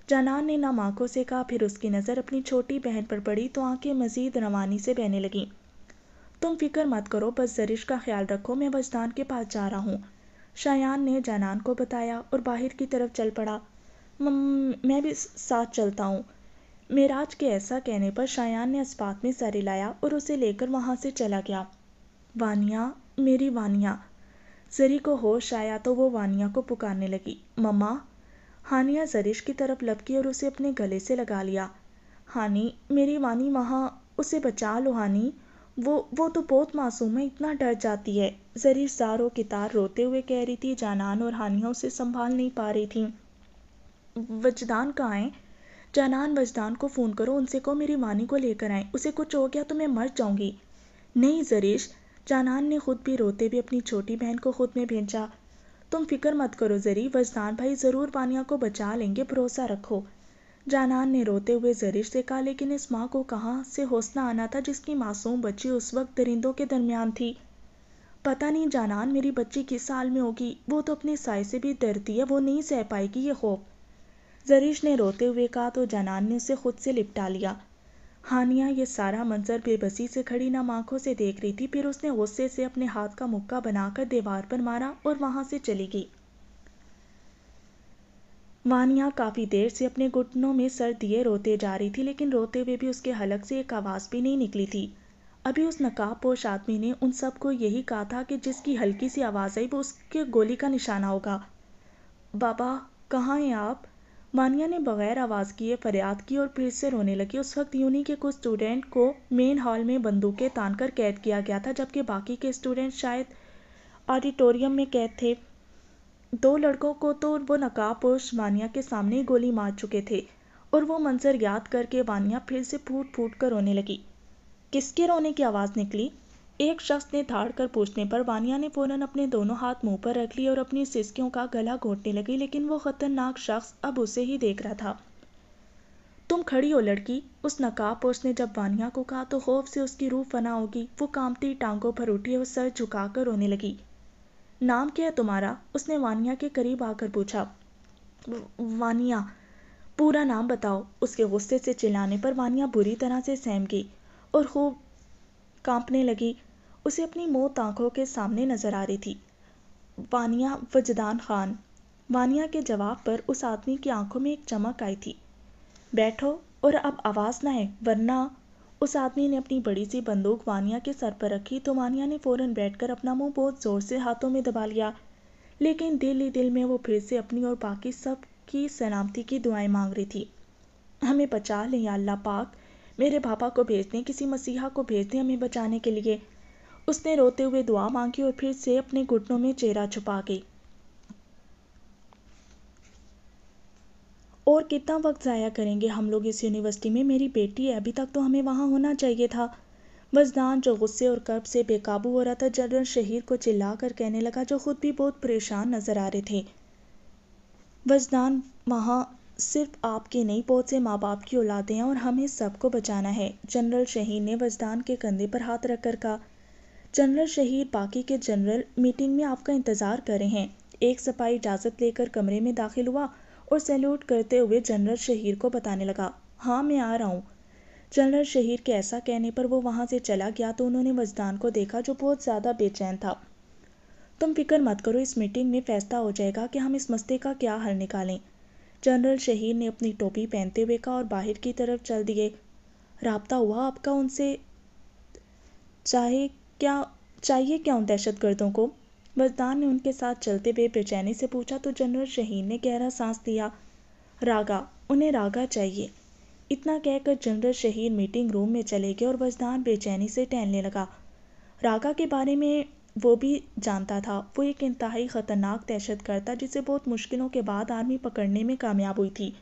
जानान ने नम आंखों से कहा फिर उसकी नज़र अपनी छोटी बहन पर पड़ी तो आंखें मजीद रवानी से बहने लगीं तुम फिक्र मत करो बस जरिश का ख्याल रखो मैं वजदान के पास जा रहा हूँ शायान ने जानान को बताया और बाहर की तरफ चल पड़ा मैं भी साथ चलता हूँ मेराज के ऐसा कहने पर शायान ने अस्पात में सर लाया और उसे लेकर वहाँ से चला गया वानिया मेरी वानिया जरी को होश आया तो वो वानिया को पुकारने लगी मम्मा हानिया जरीश की तरफ लपकी और उसे अपने गले से लगा लिया हानि मेरी वानी वहाँ उसे बचा लो हानि वो वो तो बहुत मासूम है इतना डर जाती है जरिश जारो कितार रोते हुए कह रही थी जानान और हानिया उसे संभाल नहीं पा रही थी वजदान कहाँ आए जानान वजदान को फ़ोन करो उनसे कहो मेरी वानी को लेकर आए उसे कुछ हो गया तो मैं मर जाऊंगी नहीं जरिश जानान ने खुद भी रोते हुए अपनी छोटी बहन को खुद में भेजा तुम फिक्र मत करो ज़री वजदान भाई ज़रूर पानिया को बचा लेंगे भरोसा रखो जानान ने रोते हुए जरिश से कहा लेकिन इस माँ को कहाँ से हौसला आना था जिसकी मासूम बच्ची उस वक्त दरिंदों के दरमियान थी पता नहीं जानान मेरी बच्ची किस साल में होगी वो तो अपने साय से भी डरती है वो नहीं सह पाएगी ये खौफ जरीश ने रोते हुए कहा तो जानान ने उसे खुद से लिपटा लिया हानिया ये सारा मंजर बेबसी से खड़ी नम आंखों से देख रही थी फिर उसने गुस्से से अपने हाथ का मुक्का बनाकर दीवार पर मारा और वहां से चली गई वानिया काफ़ी देर से अपने घुटनों में सर दिए रोते जा रही थी लेकिन रोते हुए भी उसके हलक से एक आवाज़ भी नहीं निकली थी अभी उस नकाब पोश आदमी ने उन सबको यही कहा था कि जिसकी हल्की सी आवाज़ आई वो उसके गोली का निशाना होगा बाबा कहाँ हैं आप मानिया ने बगैर आवाज़ किए फरियाद की और फिर से रोने लगी उस वक्त यूनी के कुछ स्टूडेंट को मेन हॉल में बंदूकें तानकर कैद किया गया था जबकि बाकी के स्टूडेंट शायद ऑडिटोरियम में कैद थे दो लड़कों को तो वो नकाब पुरुष मानिया के सामने ही गोली मार चुके थे और वो मंजर याद करके वानिया फिर से फूट फूट कर रोने लगी किसके रोने की आवाज़ निकली एक शख्स ने धाड़ कर पूछने पर वानिया ने फौरन अपने दोनों हाथ मुंह पर रख लिया और अपनी सिसकियों का गला घोटने लगी लेकिन वो खतरनाक शख्स अब उसे ही देख रहा था तुम खड़ी हो लड़की उस नकाबपोश ने जब वानिया को कहा तो खौफ से उसकी रूह फना होगी वो कांपती टांगों पर उठी और सर झुकाकर रोने लगी नाम क्या है तुम्हारा उसने वानिया के करीब आकर पूछा वानिया पूरा नाम बताओ उसके गुस्से से चिल्लाने पर वानिया बुरी तरह से सहम गई और खूब कांपने लगी उसे अपनी मौत आंखों के सामने नजर आ रही थी वानिया वजदान खान वानिया के जवाब पर उस आदमी की आंखों में एक चमक आई थी बैठो और अब आवाज़ ना है वरना उस आदमी ने अपनी बड़ी सी बंदूक वानिया के सर पर रखी तो वानिया ने फ़ौरन बैठकर अपना मुंह बहुत ज़ोर से हाथों में दबा लिया लेकिन दिल ही दिल में वो फिर से अपनी और बाकी सब की सलामती की दुआएं मांग रही थी हमें बचा लें अल्लाह पाक मेरे पापा को भेज दें किसी मसीहा को भेज दें हमें बचाने के लिए उसने रोते हुए दुआ मांगी और फिर से अपने घुटनों में चेहरा छुपा गई और कितना वक्त ज़ाया करेंगे हम लोग इस यूनिवर्सिटी में मेरी बेटी है अभी तक तो हमें वहाँ होना चाहिए था वजदान जो गुस्से और कर्ब से बेकाबू हो रहा था जनरल शहीद को चिल्ला कर कहने लगा जो खुद भी बहुत परेशान नज़र आ रहे थे वजदान वहाँ सिर्फ आपके नहीं बहुत से माँ बाप की औलादें हैं और हमें सबको बचाना है जनरल शहीद ने वजदान के कंधे पर हाथ रखकर कहा जनरल शहीद बाकी के जनरल मीटिंग में आपका इंतज़ार कर रहे हैं एक सपाई इजाज़त लेकर कमरे में दाखिल हुआ और सैल्यूट करते हुए जनरल शहीर को बताने लगा हाँ मैं आ रहा हूँ जनरल शहीर के ऐसा कहने पर वो वहाँ से चला गया तो उन्होंने मजदान को देखा जो बहुत ज़्यादा बेचैन था तुम फिक्र मत करो इस मीटिंग में फैसला हो जाएगा कि हम इस मस्ते का क्या हल निकालें जनरल शहीर ने अपनी टोपी पहनते हुए कहा और बाहर की तरफ चल दिए रबता हुआ आपका उनसे चाहे क्या चाहिए क्या दहशत दहशतगर्दों को मर्दान ने उनके साथ चलते हुए बेचैनी से पूछा तो जनरल शहीन ने गहरा सांस लिया रागा उन्हें रागा चाहिए इतना कहकर जनरल शहीन मीटिंग रूम में चले गए और वजदान बेचैनी से टहलने लगा रागा के बारे में वो भी जानता था वो एक इंतहाई ख़तरनाक दहशतगर्द था जिसे बहुत मुश्किलों के बाद आर्मी पकड़ने में कामयाब हुई थी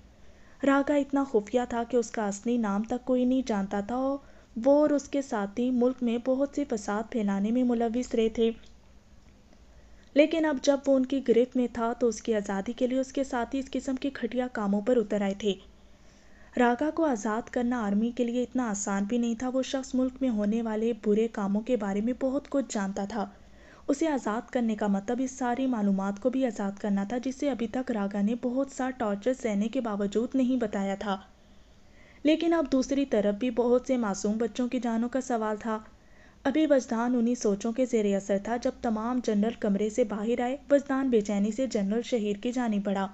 रागा इतना खुफिया था कि उसका असली नाम तक कोई नहीं जानता था और वो और उसके साथी मुल्क में बहुत से फसाद फैलाने में मुलविस रहे थे लेकिन अब जब वो उनकी गिरफ्त में था तो उसकी आज़ादी के लिए उसके साथी इस किस्म के घटिया कामों पर उतर आए थे रागा को आज़ाद करना आर्मी के लिए इतना आसान भी नहीं था वो शख्स मुल्क में होने वाले बुरे कामों के बारे में बहुत कुछ जानता था उसे आज़ाद करने का मतलब इस सारी मालूम को भी आज़ाद करना था जिसे अभी तक रागा ने बहुत सा टॉर्चर सहने के बावजूद नहीं बताया था लेकिन अब दूसरी तरफ भी बहुत से मासूम बच्चों की जानों का सवाल था अभी वजदान उन्हीं सोचों के जेर असर था जब तमाम जनरल कमरे से बाहर आए वजदान बेचैनी से जनरल शहीर की जानी पड़ा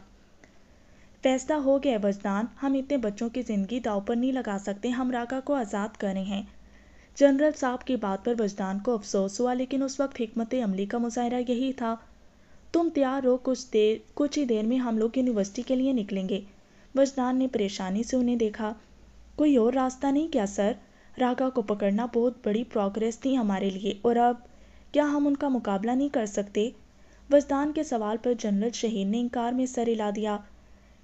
फैसला हो गया वजदान हम इतने बच्चों की ज़िंदगी दाव पर नहीं लगा सकते हम राका को आज़ाद कर रहे हैं जनरल साहब की बात पर वजदान को अफसोस हुआ लेकिन उस वक्त हमत अमली का मुजाहरा यही था तुम तैयार हो कुछ देर कुछ ही देर में हम लोग यूनिवर्सिटी के लिए निकलेंगे वजदान ने परेशानी से उन्हें देखा कोई और रास्ता नहीं क्या सर राघा को पकड़ना बहुत बड़ी प्रोग्रेस थी हमारे लिए और अब क्या हम उनका मुकाबला नहीं कर सकते वजदान के सवाल पर जनरल शहीद ने इनकार में सर हिला दिया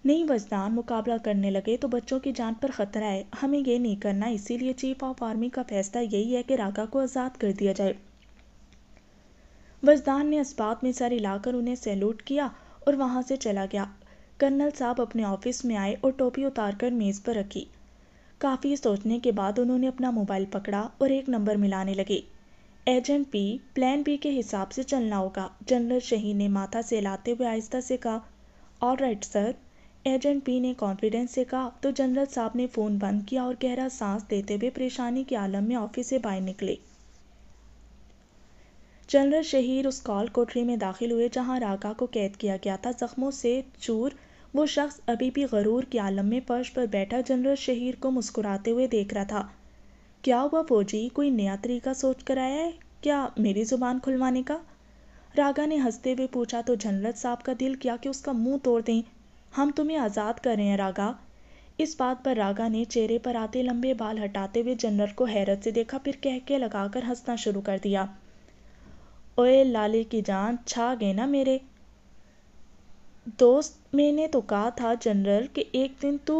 नहीं वजदान मुकाबला करने लगे तो बच्चों की जान पर खतरा है हमें ये नहीं करना इसीलिए चीफ ऑफ आर्मी का फैसला यही है कि राघा को आज़ाद कर दिया जाए वजदान ने इस्बात में सर हिलाकर उन्हें सैल्यूट किया और वहाँ से चला गया कर्नल साहब अपने ऑफिस में आए और टोपी उतारकर मेज़ पर रखी काफ़ी सोचने के बाद उन्होंने अपना मोबाइल पकड़ा और एक नंबर मिलाने लगे एजेंट पी प्लान बी के हिसाब से चलना होगा जनरल शहीन ने माथा से लाते हुए आहिस्ता से कहा all right sir agent P ने कॉन्फिडेंस से कहा तो जनरल साहब ने फ़ोन बंद किया और गहरा सांस देते हुए परेशानी के आलम में ऑफिस से बाहर निकले जनरल शहीर उस कॉल कोठरी में दाखिल हुए जहां रागा को कैद किया गया था जख्मों से चूर वो शख्स अभी भी गरूर के आलम में फर्श पर बैठा जनरल शहीर को मुस्कुराते हुए देख रहा था क्या वह फौजी कोई नया तरीका सोच कर आया है क्या मेरी जुबान खुलवाने का रागा ने हंसते हुए पूछा तो जनरल साहब का दिल किया कि उसका मुंह तोड़ दें हम तुम्हें आज़ाद कर रहे हैं रागा इस बात पर रागा ने चेहरे पर आते लंबे बाल हटाते हुए जनरल को हैरत से देखा फिर कह के लगाकर हंसना शुरू कर दिया ओए लाले की जान छा गए ना मेरे दोस्त मैंने तो कहा था जनरल कि एक दिन तू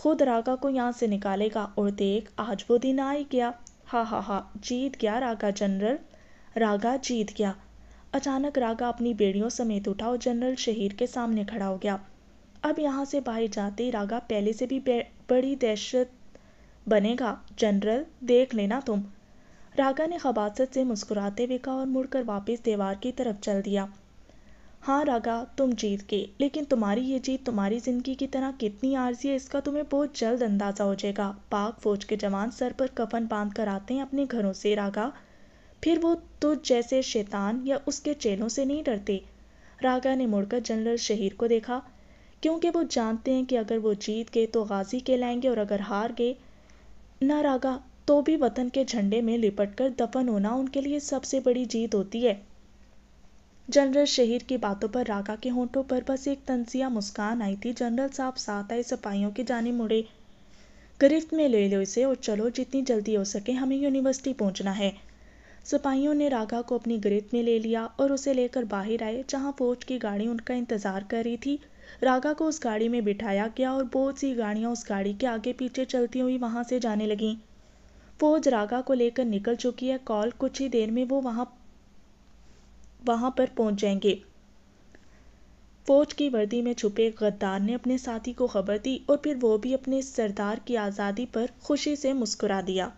खुद राका को यहाँ से निकालेगा और देख आज वो दिन आ ही गया हा हा हा जीत गया राका जनरल राघा जीत गया अचानक राघा अपनी बेड़ियों समेत उठा और जनरल शहीर के सामने खड़ा हो गया अब यहाँ से बाहर जाते ही राघा पहले से भी बड़ी दहशत बनेगा जनरल देख लेना तुम राघा ने खबासत से मुस्कुराते हुए कहा और मुड़कर वापस दीवार की तरफ चल दिया हाँ रागा तुम जीत गए लेकिन तुम्हारी ये जीत तुम्हारी ज़िंदगी की तरह कितनी आर्जी है इसका तुम्हें बहुत जल्द अंदाज़ा हो जाएगा पाक फौज के जवान सर पर कफन बांध कर आते हैं अपने घरों से रागा फिर वो तुझ जैसे शैतान या उसके चेलों से नहीं डरते रागा ने मुड़कर जनरल शहीर को देखा क्योंकि वो जानते हैं कि अगर वो जीत गए तो गाजी के लाएंगे और अगर हार गए ना रागा तो भी वतन के झंडे में लिपट कर दफन होना उनके लिए सबसे बड़ी जीत होती है जनरल शहीर की बातों पर राका के होंठों पर बस एक तनसिया मुस्कान आई थी जनरल साहब साथ आए सिपाहियों की जाने मुड़े गिरफ्त में ले लो इसे और चलो जितनी जल्दी हो सके हमें यूनिवर्सिटी पहुंचना है सिपाहियों ने राघा को अपनी गिरफ्त में ले लिया और उसे लेकर बाहर आए जहां फौज की गाड़ी उनका इंतजार कर रही थी राघा को उस गाड़ी में बिठाया गया और बहुत सी गाड़ियां उस गाड़ी के आगे पीछे चलती हुई वहां से जाने लगीं फौज राघा को लेकर निकल चुकी है कॉल कुछ ही देर में वो वहां वहाँ पर पहुँच जाएंगे फौज की वर्दी में छुपे गद्दार ने अपने साथी को खबर दी और फिर वो भी अपने सरदार की आज़ादी पर खुशी से मुस्कुरा दिया